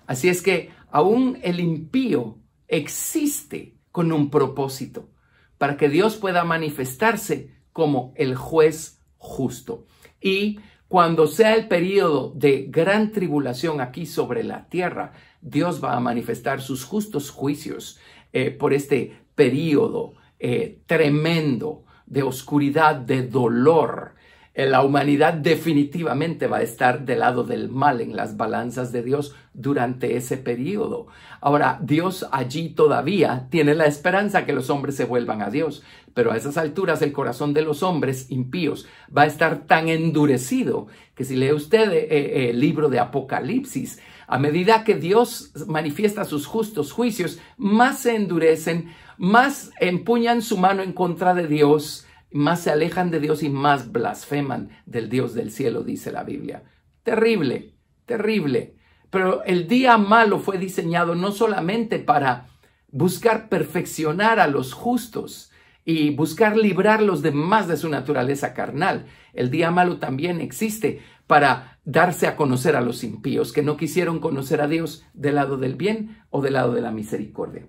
Así es que aún el impío existe con un propósito, para que Dios pueda manifestarse como el juez justo. Y cuando sea el periodo de gran tribulación aquí sobre la tierra, Dios va a manifestar sus justos juicios eh, por este periodo eh, tremendo de oscuridad, de dolor, la humanidad definitivamente va a estar del lado del mal en las balanzas de Dios durante ese periodo. Ahora, Dios allí todavía tiene la esperanza que los hombres se vuelvan a Dios, pero a esas alturas el corazón de los hombres impíos va a estar tan endurecido que si lee usted eh, eh, el libro de Apocalipsis, a medida que Dios manifiesta sus justos juicios, más se endurecen, más empuñan su mano en contra de Dios, más se alejan de Dios y más blasfeman del Dios del cielo, dice la Biblia. Terrible, terrible. Pero el día malo fue diseñado no solamente para buscar perfeccionar a los justos y buscar librarlos de más de su naturaleza carnal. El día malo también existe para darse a conocer a los impíos que no quisieron conocer a Dios del lado del bien o del lado de la misericordia.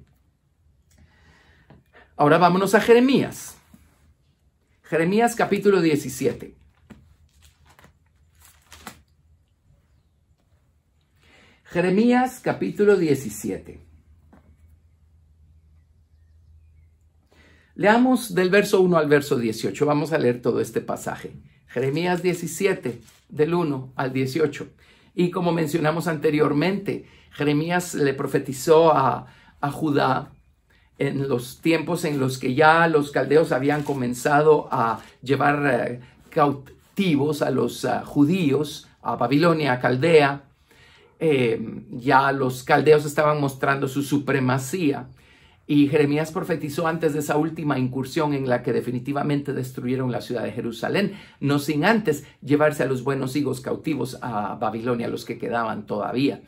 Ahora vámonos a Jeremías. Jeremías capítulo 17. Jeremías capítulo 17. Leamos del verso 1 al verso 18. Vamos a leer todo este pasaje. Jeremías 17, del 1 al 18. Y como mencionamos anteriormente, Jeremías le profetizó a, a Judá en los tiempos en los que ya los caldeos habían comenzado a llevar eh, cautivos a los eh, judíos a Babilonia, a Caldea, eh, ya los caldeos estaban mostrando su supremacía. Y Jeremías profetizó antes de esa última incursión en la que definitivamente destruyeron la ciudad de Jerusalén, no sin antes llevarse a los buenos hijos cautivos a Babilonia, los que quedaban todavía.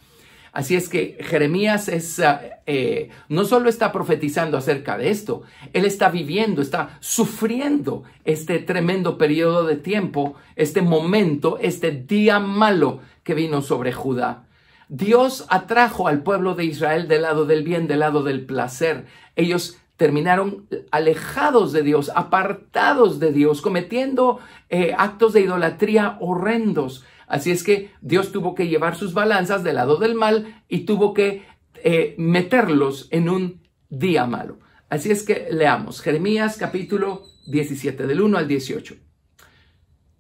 Así es que Jeremías ah, eh, no solo está profetizando acerca de esto, él está viviendo, está sufriendo este tremendo periodo de tiempo, este momento, este día malo que vino sobre Judá. Dios atrajo al pueblo de Israel del lado del bien, del lado del placer. Ellos terminaron alejados de Dios, apartados de Dios, cometiendo eh, actos de idolatría horrendos. Así es que Dios tuvo que llevar sus balanzas del lado del mal y tuvo que eh, meterlos en un día malo. Así es que leamos Jeremías capítulo 17 del 1 al 18.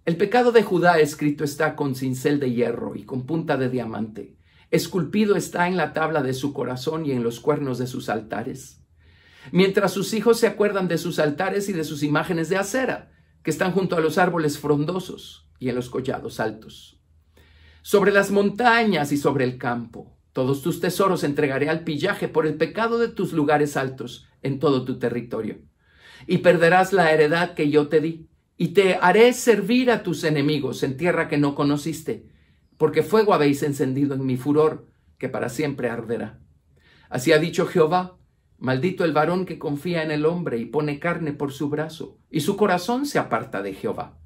El pecado de Judá escrito está con cincel de hierro y con punta de diamante. Esculpido está en la tabla de su corazón y en los cuernos de sus altares. Mientras sus hijos se acuerdan de sus altares y de sus imágenes de acera, que están junto a los árboles frondosos y en los collados altos sobre las montañas y sobre el campo. Todos tus tesoros entregaré al pillaje por el pecado de tus lugares altos en todo tu territorio. Y perderás la heredad que yo te di, y te haré servir a tus enemigos en tierra que no conociste, porque fuego habéis encendido en mi furor, que para siempre arderá. Así ha dicho Jehová, maldito el varón que confía en el hombre y pone carne por su brazo, y su corazón se aparta de Jehová.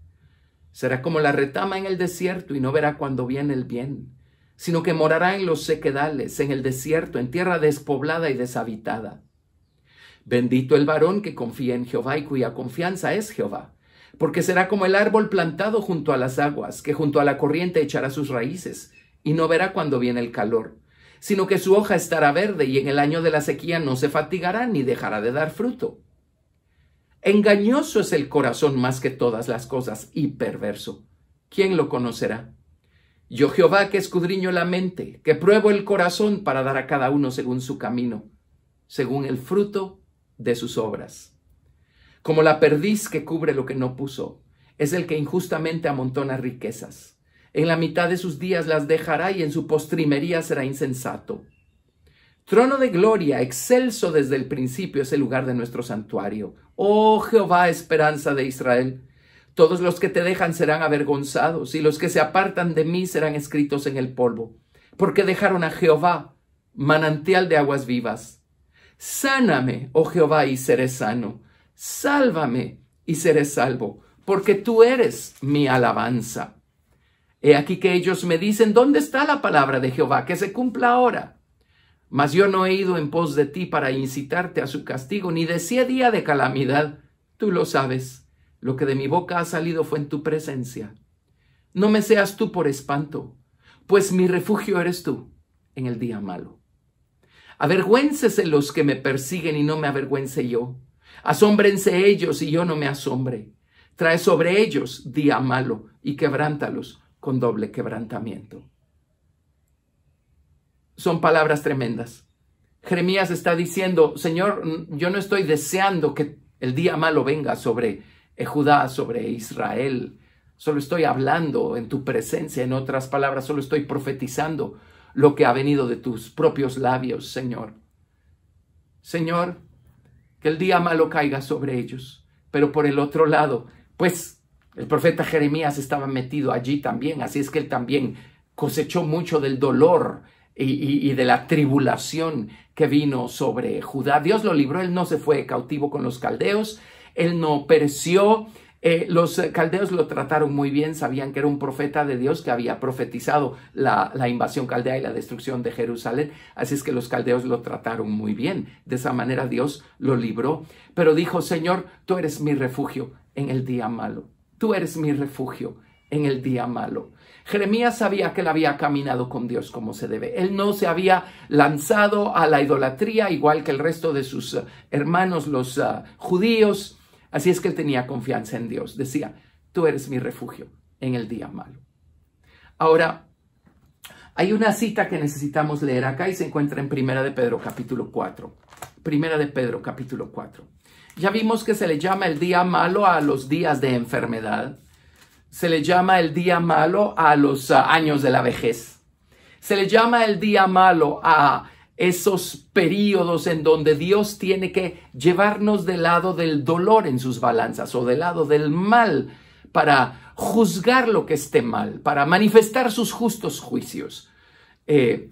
Será como la retama en el desierto y no verá cuando viene el bien, sino que morará en los sequedales, en el desierto, en tierra despoblada y deshabitada. Bendito el varón que confía en Jehová y cuya confianza es Jehová, porque será como el árbol plantado junto a las aguas, que junto a la corriente echará sus raíces, y no verá cuando viene el calor, sino que su hoja estará verde y en el año de la sequía no se fatigará ni dejará de dar fruto. Engañoso es el corazón más que todas las cosas y perverso. ¿Quién lo conocerá? Yo Jehová que escudriño la mente, que pruebo el corazón para dar a cada uno según su camino, según el fruto de sus obras. Como la perdiz que cubre lo que no puso, es el que injustamente amontona riquezas. En la mitad de sus días las dejará y en su postrimería será insensato. Trono de gloria, excelso desde el principio, es el lugar de nuestro santuario. Oh Jehová, esperanza de Israel, todos los que te dejan serán avergonzados, y los que se apartan de mí serán escritos en el polvo, porque dejaron a Jehová, manantial de aguas vivas. Sáname, oh Jehová, y seré sano. Sálvame, y seré salvo, porque tú eres mi alabanza. He aquí que ellos me dicen, ¿dónde está la palabra de Jehová? Que se cumpla ahora. Mas yo no he ido en pos de ti para incitarte a su castigo, ni decía día de calamidad. Tú lo sabes. Lo que de mi boca ha salido fue en tu presencia. No me seas tú por espanto, pues mi refugio eres tú en el día malo. Avergüéncese los que me persiguen y no me avergüence yo. Asómbrense ellos y yo no me asombre. Trae sobre ellos día malo y quebrántalos con doble quebrantamiento son palabras tremendas. Jeremías está diciendo, Señor, yo no estoy deseando que el día malo venga sobre eh, Judá, sobre Israel. Solo estoy hablando en tu presencia, en otras palabras, solo estoy profetizando lo que ha venido de tus propios labios, Señor. Señor, que el día malo caiga sobre ellos. Pero por el otro lado, pues el profeta Jeremías estaba metido allí también, así es que él también cosechó mucho del dolor y, de la tribulación que vino sobre Judá. Dios lo libró, él no se fue cautivo con los caldeos, él no pereció. Eh, los caldeos lo trataron muy bien, sabían que era un profeta de Dios que había profetizado la, invasión caldea y la destrucción de Jerusalén, así es que los caldeos lo trataron muy bien, de esa manera Dios lo libró, pero dijo, Señor, tú eres mi refugio en el día malo, tú eres mi refugio, en el día malo. Jeremías sabía que él había caminado con Dios como se debe. Él no se había lanzado a la idolatría igual que el resto de sus eh, hermanos los eh, judíos. Así es que él tenía confianza en Dios. Decía, tú eres mi refugio en el día malo. Ahora, hay una cita que necesitamos leer acá y se encuentra en Primera de Pedro capítulo 4. Primera de Pedro capítulo 4. Ya vimos que se le llama el día malo a los días de enfermedad se le llama el día malo a los ah, años de la vejez. Se le llama el día malo a esos periodos en donde Dios tiene que llevarnos del lado del dolor en sus balanzas o del lado del mal para juzgar lo que esté mal, para manifestar sus justos juicios. Eh,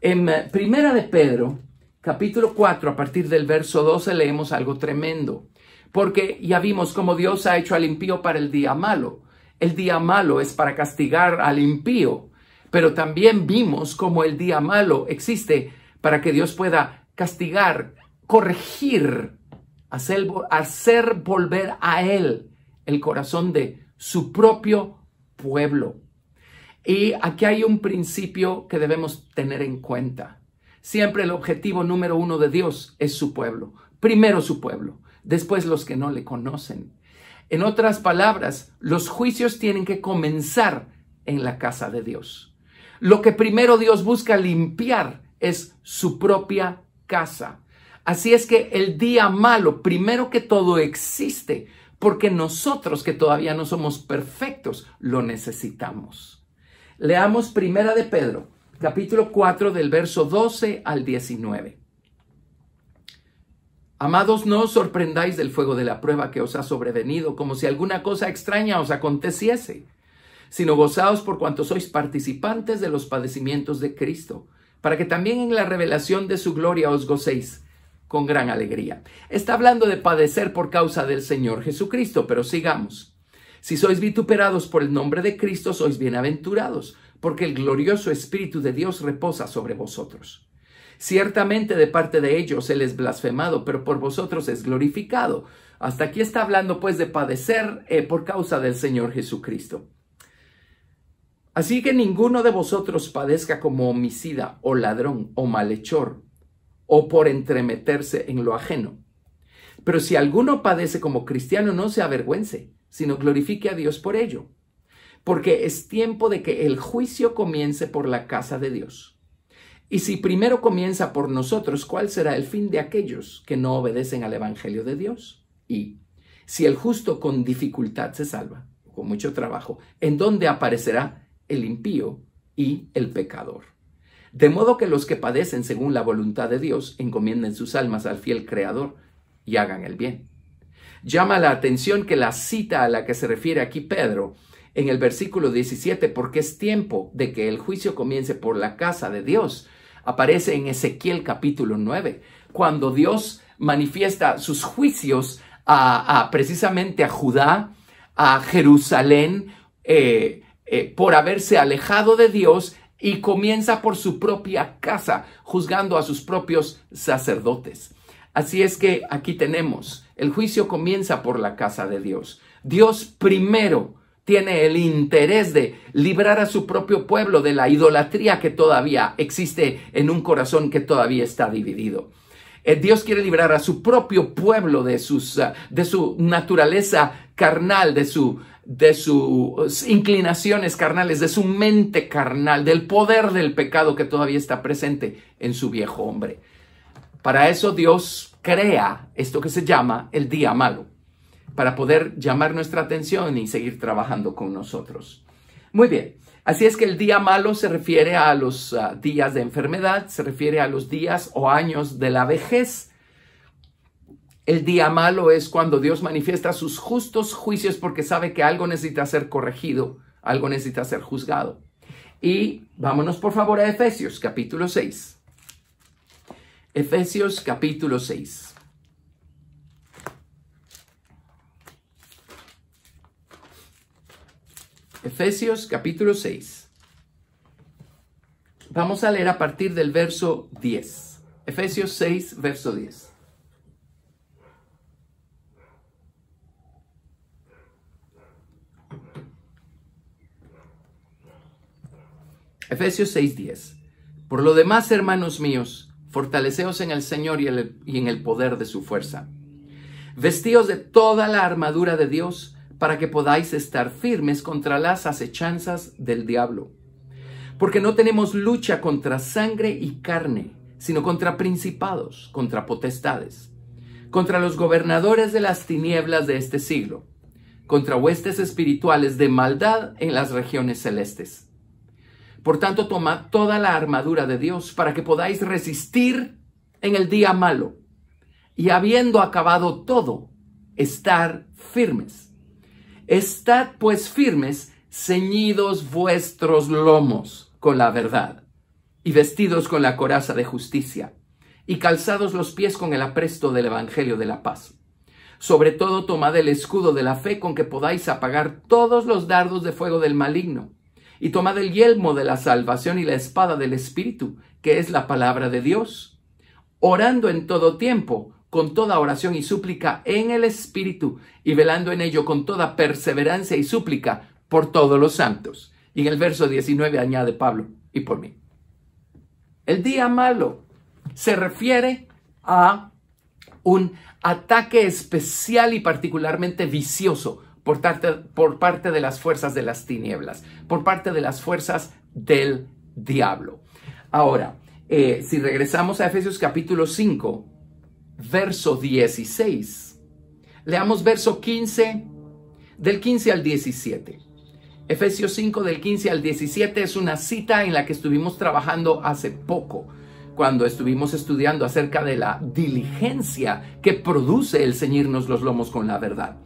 en eh, Primera de Pedro, capítulo 4, a partir del verso 12, leemos algo tremendo, porque ya vimos cómo Dios ha hecho al impío para el día malo el día malo es para castigar al impío, pero también vimos cómo el día malo existe para que Dios pueda castigar, corregir, hacer, volver a Él el corazón de su propio pueblo. Y aquí hay un principio que debemos tener en cuenta. Siempre el objetivo número uno de Dios es su pueblo. Primero su pueblo, después los que no le conocen. En otras palabras, los juicios tienen que comenzar en la casa de Dios. Lo que primero Dios busca limpiar es su propia casa. Así es que el día malo, primero que todo, existe porque nosotros que todavía no somos perfectos, lo necesitamos. Leamos Primera de Pedro, capítulo 4 del verso 12 al 19. Amados, no os sorprendáis del fuego de la prueba que os ha sobrevenido, como si alguna cosa extraña os aconteciese, sino gozaos por cuanto sois participantes de los padecimientos de Cristo, para que también en la revelación de su gloria os gocéis con gran alegría. Está hablando de padecer por causa del Señor Jesucristo, pero sigamos. Si sois vituperados por el nombre de Cristo, sois bienaventurados, porque el glorioso Espíritu de Dios reposa sobre vosotros. Ciertamente de parte de ellos Él es blasfemado, pero por vosotros es glorificado. Hasta aquí está hablando pues de padecer eh, por causa del Señor Jesucristo. Así que ninguno de vosotros padezca como homicida o ladrón o malhechor o por entremeterse en lo ajeno. Pero si alguno padece como cristiano, no se avergüence, sino glorifique a Dios por ello, porque es tiempo de que el juicio comience por la casa de Dios. Y si primero comienza por nosotros, ¿cuál será el fin de aquellos que no obedecen al Evangelio de Dios? Y si el justo con dificultad se salva, con mucho trabajo, ¿en dónde aparecerá el impío y el pecador? De modo que los que padecen según la voluntad de Dios encomienden sus almas al fiel Creador y hagan el bien. Llama la atención que la cita a la que se refiere aquí Pedro en el versículo 17, porque es tiempo de que el juicio comience por la casa de Dios, aparece en Ezequiel capítulo 9, cuando Dios manifiesta sus juicios a, precisamente a Judá, a Jerusalén, eh, eh, por haberse alejado de Dios y comienza por su propia casa, juzgando a sus propios sacerdotes. Así es que aquí tenemos, el juicio comienza por la casa de Dios. Dios primero tiene el interés de librar a su propio pueblo de la idolatría que todavía existe en un corazón que todavía está dividido. Eh, Dios quiere librar a su propio pueblo de, ah, de su naturaleza carnal, de, su, de sus inclinaciones carnales, de su mente carnal, del poder del pecado que todavía está presente en su viejo hombre. Para eso Dios crea esto que se llama el día malo para poder llamar nuestra atención y seguir trabajando con nosotros. Muy bien, así es que el día malo se refiere a los ah, días de enfermedad, se refiere a los días o años de la vejez. El día malo es cuando Dios manifiesta sus justos juicios porque sabe que algo necesita ser corregido, algo necesita ser juzgado. Y vámonos por favor a Efesios capítulo 6. Efesios capítulo 6. Efesios capítulo 6. Vamos a leer a partir del verso 10. Efesios 6, verso 10. Efesios 6, 10. Por lo demás, hermanos míos, fortaleceos en el Señor y, y en el poder de su fuerza. Vestíos de toda la armadura de Dios para que podáis estar firmes contra las acechanzas del diablo. Porque no tenemos lucha contra sangre y carne, sino contra principados, contra potestades, contra los gobernadores de las tinieblas de este siglo, contra huestes espirituales de maldad en las regiones celestes. Por tanto, toma toda la armadura de Dios para que podáis resistir en el día malo y habiendo acabado todo, estar firmes. Estad pues firmes, ceñidos vuestros lomos con la verdad, y vestidos con la coraza de justicia, y calzados los pies con el apresto del Evangelio de la paz. Sobre todo tomad el escudo de la fe con que podáis apagar todos los dardos de fuego del maligno, y tomad el yelmo de la salvación y la espada del Espíritu, que es la palabra de Dios, orando en todo tiempo, con toda oración y súplica en el Espíritu y velando en ello con toda perseverancia y súplica por todos los santos. Y en el verso 19 añade Pablo, y por mí. El día malo se refiere a un ataque especial y particularmente vicioso por parte, por parte de las fuerzas de las tinieblas, por parte de las fuerzas del diablo. Ahora, eh, si regresamos a Efesios capítulo 5, verso 16. Leamos verso 15, del 15 al 17. Efesios 5 del 15 al 17 es una cita en la que estuvimos trabajando hace poco, cuando estuvimos estudiando acerca de la diligencia que produce el ceñirnos los lomos con la verdad.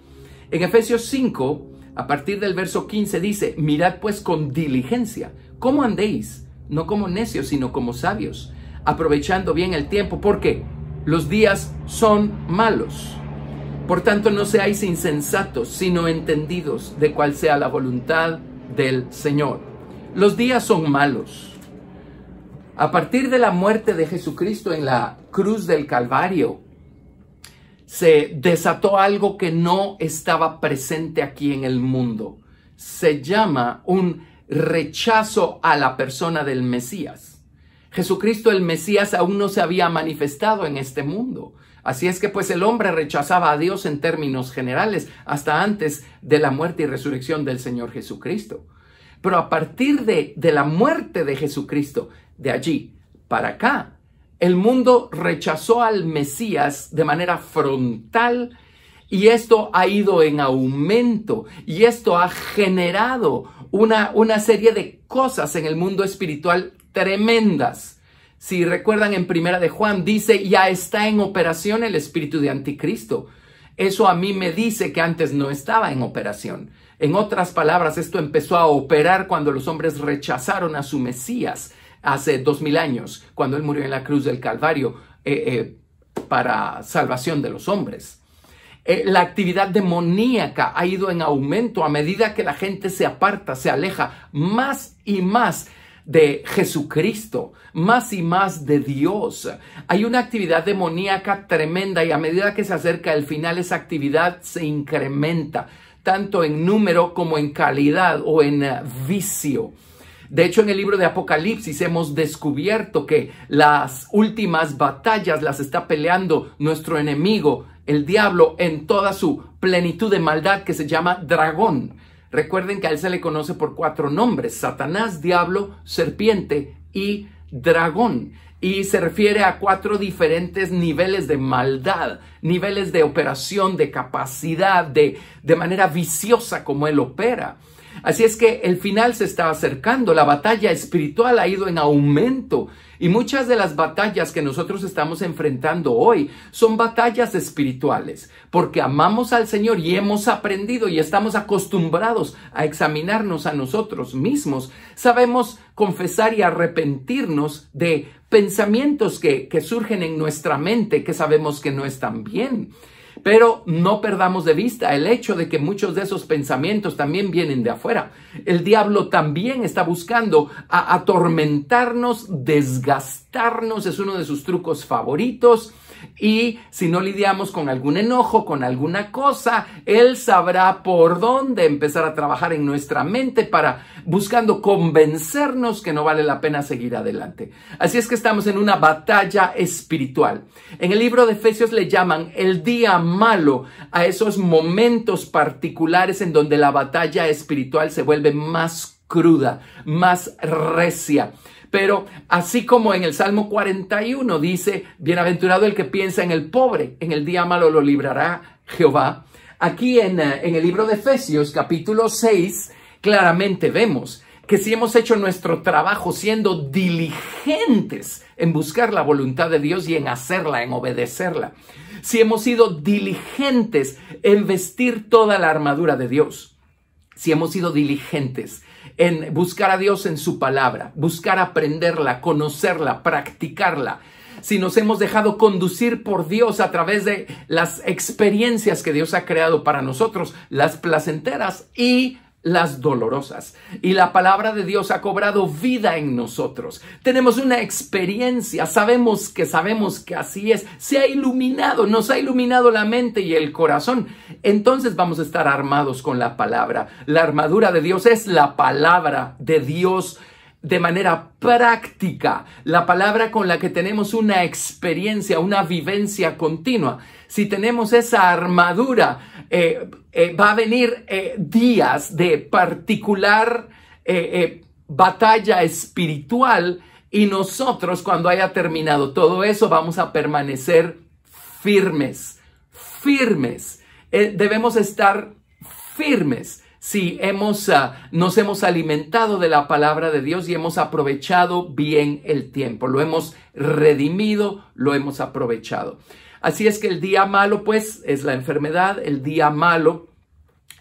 En Efesios 5, a partir del verso 15 dice, mirad pues con diligencia, ¿cómo andéis? No como necios, sino como sabios, aprovechando bien el tiempo, porque los días son malos. Por tanto, no seáis insensatos, sino entendidos de cuál sea la voluntad del Señor. Los días son malos. A partir de la muerte de Jesucristo en la cruz del Calvario, se desató algo que no estaba presente aquí en el mundo. Se llama un rechazo a la persona del Mesías Jesucristo el Mesías aún no se había manifestado en este mundo. Así es que pues el hombre rechazaba a Dios en términos generales hasta antes de la muerte y resurrección del Señor Jesucristo. Pero a partir de, la muerte de Jesucristo, de allí para acá, el mundo rechazó al Mesías de manera frontal y esto ha ido en aumento y esto ha generado una, una serie de cosas en el mundo espiritual tremendas. Si recuerdan en Primera de Juan, dice, ya está en operación el espíritu de anticristo. Eso a mí me dice que antes no estaba en operación. En otras palabras, esto empezó a operar cuando los hombres rechazaron a su Mesías hace dos mil años, cuando él murió en la cruz del Calvario eh, eh, para salvación de los hombres. Eh, la actividad demoníaca ha ido en aumento a medida que la gente se aparta, se aleja más y más de Jesucristo, más y más de Dios. Hay una actividad demoníaca tremenda y a medida que se acerca el final esa actividad se incrementa, tanto en número como en calidad o en eh, vicio. De hecho, en el libro de Apocalipsis hemos descubierto que las últimas batallas las está peleando nuestro enemigo, el diablo, en toda su plenitud de maldad que se llama dragón. Recuerden que a él se le conoce por cuatro nombres, Satanás, Diablo, Serpiente y Dragón. Y se refiere a cuatro diferentes niveles de maldad, niveles de operación, de capacidad, de, de manera viciosa como él opera. Así es que el final se está acercando, la batalla espiritual ha ido en aumento y muchas de las batallas que nosotros estamos enfrentando hoy son batallas espirituales, porque amamos al Señor y hemos aprendido y estamos acostumbrados a examinarnos a nosotros mismos. Sabemos confesar y arrepentirnos de pensamientos que, surgen en nuestra mente que sabemos que no están bien. Pero no perdamos de vista el hecho de que muchos de esos pensamientos también vienen de afuera. El diablo también está buscando atormentarnos, desgastarnos, es uno de sus trucos favoritos y si no lidiamos con algún enojo, con alguna cosa, Él sabrá por dónde empezar a trabajar en nuestra mente para buscando convencernos que no vale la pena seguir adelante. Así es que estamos en una batalla espiritual. En el libro de Efesios le llaman el día malo a esos momentos particulares en donde la batalla espiritual se vuelve más cruda, más recia. Pero así como en el Salmo 41 dice, bienaventurado el que piensa en el pobre, en el día malo lo librará Jehová. Aquí en, eh, el libro de Efesios capítulo 6 claramente vemos que si hemos hecho nuestro trabajo siendo diligentes en buscar la voluntad de Dios y en hacerla, en obedecerla, si hemos sido diligentes en vestir toda la armadura de Dios, si hemos sido diligentes en buscar a Dios en su palabra, buscar aprenderla, conocerla, practicarla. Si nos hemos dejado conducir por Dios a través de las experiencias que Dios ha creado para nosotros, las placenteras y las dolorosas. Y la palabra de Dios ha cobrado vida en nosotros. Tenemos una experiencia, sabemos que sabemos que así es. Se ha iluminado, nos ha iluminado la mente y el corazón. Entonces vamos a estar armados con la palabra. La armadura de Dios es la palabra de Dios de manera práctica, la palabra con la que tenemos una experiencia, una vivencia continua. Si tenemos esa armadura, eh, eh, va a venir eh, días de particular batalla espiritual y nosotros cuando haya terminado todo eso vamos a permanecer firmes, firmes. debemos estar firmes si hemos, ah, nos hemos alimentado de la palabra de Dios y hemos aprovechado bien el tiempo, lo hemos redimido, lo hemos aprovechado. Así es que el día malo, pues, es la enfermedad. El día malo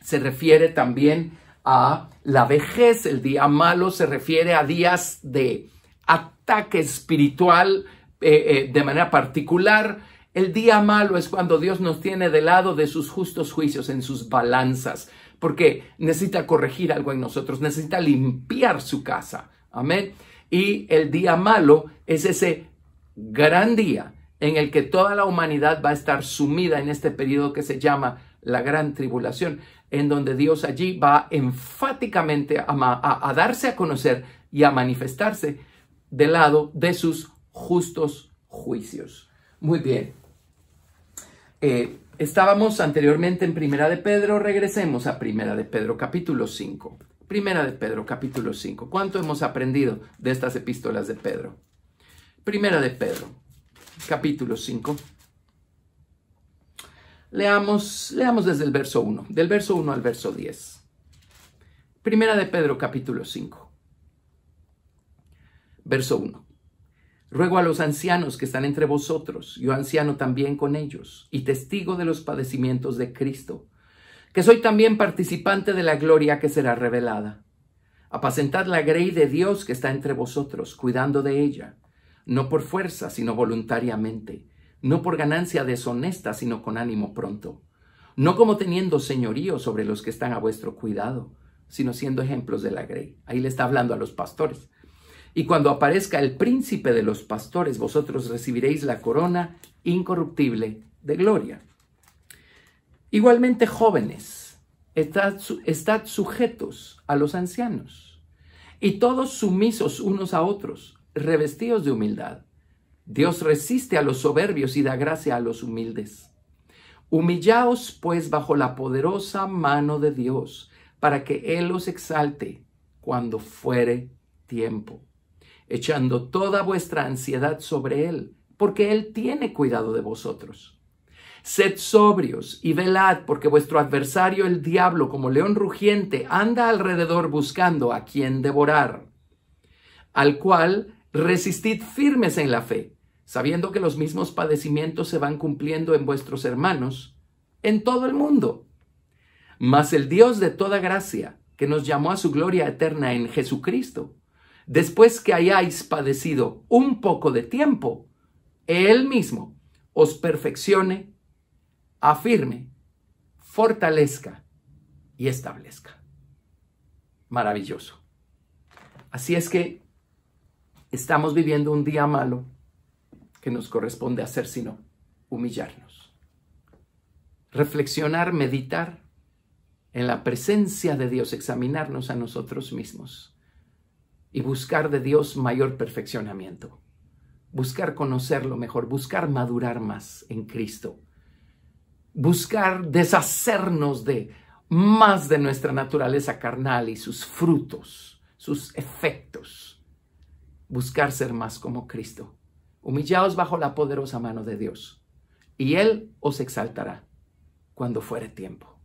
se refiere también a la vejez. El día malo se refiere a días de ataque espiritual eh, eh, de manera particular. El día malo es cuando Dios nos tiene de lado de sus justos juicios en sus balanzas, porque necesita corregir algo en nosotros, necesita limpiar su casa. Amén. Y el día malo es ese gran día en el que toda la humanidad va a estar sumida en este periodo que se llama la gran tribulación, en donde Dios allí va enfáticamente a, darse a conocer y a manifestarse del lado de sus justos juicios. Muy bien. Eh, estábamos anteriormente en Primera de Pedro, regresemos a Primera de Pedro capítulo 5. Primera de Pedro capítulo 5. ¿Cuánto hemos aprendido de estas epístolas de Pedro? Primera de Pedro capítulo 5. Leamos, leamos desde el verso 1, del verso 1 al verso 10. Primera de Pedro, capítulo 5. Verso 1. Ruego a los ancianos que están entre vosotros, yo anciano también con ellos, y testigo de los padecimientos de Cristo, que soy también participante de la gloria que será revelada. Apacentad la grey de Dios que está entre vosotros, cuidando de ella no por fuerza, sino voluntariamente, no por ganancia deshonesta, sino con ánimo pronto, no como teniendo señorío sobre los que están a vuestro cuidado, sino siendo ejemplos de la grey. Ahí le está hablando a los pastores. Y cuando aparezca el príncipe de los pastores, vosotros recibiréis la corona incorruptible de gloria. Igualmente jóvenes, estad, sujetos a los ancianos y todos sumisos unos a otros revestidos de humildad. Dios resiste a los soberbios y da gracia a los humildes. Humillaos pues bajo la poderosa mano de Dios, para que Él los exalte cuando fuere tiempo, echando toda vuestra ansiedad sobre Él, porque Él tiene cuidado de vosotros. Sed sobrios y velad, porque vuestro adversario el diablo, como león rugiente, anda alrededor buscando a quien devorar, al cual Resistid firmes en la fe, sabiendo que los mismos padecimientos se van cumpliendo en vuestros hermanos en todo el mundo. Mas el Dios de toda gracia, que nos llamó a su gloria eterna en Jesucristo, después que hayáis padecido un poco de tiempo, Él mismo os perfeccione, afirme, fortalezca y establezca. Maravilloso. Así es que Estamos viviendo un día malo que nos corresponde hacer sino humillarnos. Reflexionar, meditar en la presencia de Dios, examinarnos a nosotros mismos y buscar de Dios mayor perfeccionamiento, buscar conocerlo mejor, buscar madurar más en Cristo, buscar deshacernos de más de nuestra naturaleza carnal y sus frutos, sus efectos buscar ser más como Cristo. Humillaos bajo la poderosa mano de Dios, y Él os exaltará cuando fuere tiempo.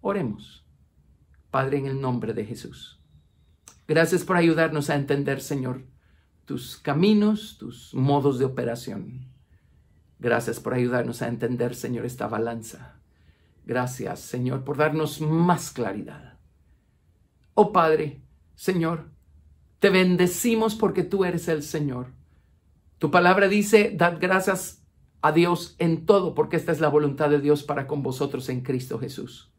Oremos. Padre, en el nombre de Jesús. Gracias por ayudarnos a entender, Señor, tus caminos, tus modos de operación. Gracias por ayudarnos a entender, Señor, esta balanza. Gracias, Señor, por darnos más claridad. Oh Padre, Señor, te bendecimos porque tú eres el Señor. Tu palabra dice, dad gracias a Dios en todo, porque esta es la voluntad de Dios para con vosotros en Cristo Jesús.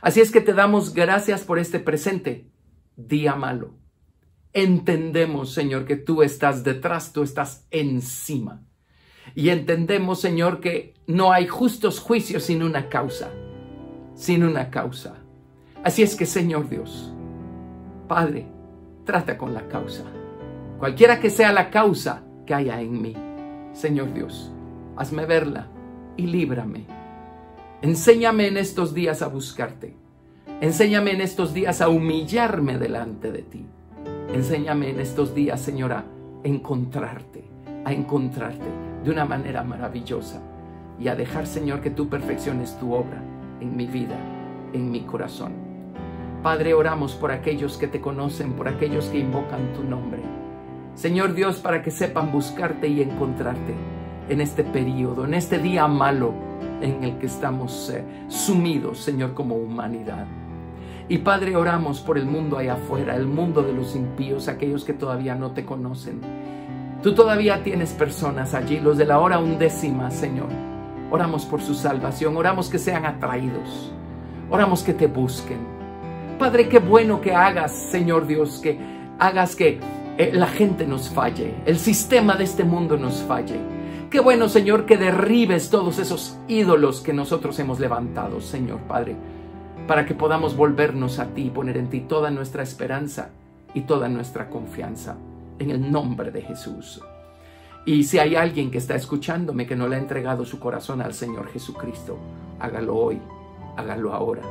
Así es que te damos gracias por este presente, día malo. Entendemos, Señor, que tú estás detrás, tú estás encima. Y entendemos, Señor, que no hay justos juicios sin una causa, sin una causa. Así es que, Señor Dios, Padre, trata con la causa. Cualquiera que sea la causa que haya en mí, Señor Dios, hazme verla y líbrame. Enséñame en estos días a buscarte. Enséñame en estos días a humillarme delante de ti. Enséñame en estos días, Señora, a encontrarte, a encontrarte de una manera maravillosa y a dejar, Señor, que tú perfecciones tu obra en mi vida, en mi corazón. Padre, oramos por aquellos que te conocen, por aquellos que invocan tu nombre. Señor Dios, para que sepan buscarte y encontrarte en este periodo, en este día malo en el que estamos eh, sumidos, Señor, como humanidad. Y Padre, oramos por el mundo allá afuera, el mundo de los impíos, aquellos que todavía no te conocen. Tú todavía tienes personas allí, los de la hora undécima, Señor. Oramos por su salvación, oramos que sean atraídos, oramos que te busquen. Padre, qué bueno que hagas, Señor Dios, que hagas que eh, la gente nos falle, el sistema de este mundo nos falle. Qué bueno, Señor, que derribes todos esos ídolos que nosotros hemos levantado, Señor Padre, para que podamos volvernos a ti y poner en ti toda nuestra esperanza y toda nuestra confianza, en el nombre de Jesús. Y si hay alguien que está escuchándome que no le ha entregado su corazón al Señor Jesucristo, hágalo hoy, hágalo ahora,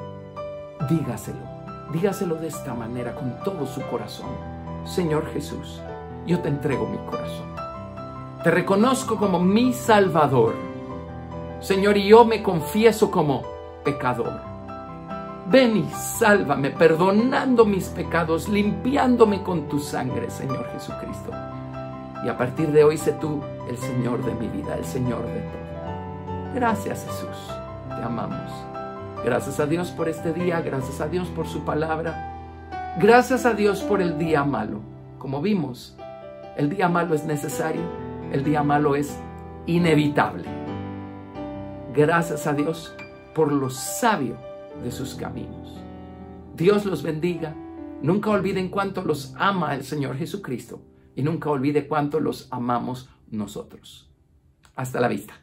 dígaselo. Dígaselo de esta manera con todo su corazón. Señor Jesús, yo te entrego mi corazón. Te reconozco como mi Salvador. Señor, y yo me confieso como pecador. Ven y sálvame, perdonando mis pecados, limpiándome con tu sangre, Señor Jesucristo. Y a partir de hoy sé tú el Señor de mi vida, el Señor de todo. Gracias Jesús, te amamos. Gracias a Dios por este día, gracias a Dios por su palabra, gracias a Dios por el día malo. Como vimos, el día malo es necesario, el día malo es inevitable. Gracias a Dios por lo sabio de sus caminos. Dios los bendiga. Nunca olviden cuánto los ama el Señor Jesucristo y nunca olvide cuánto los amamos nosotros. Hasta la vista.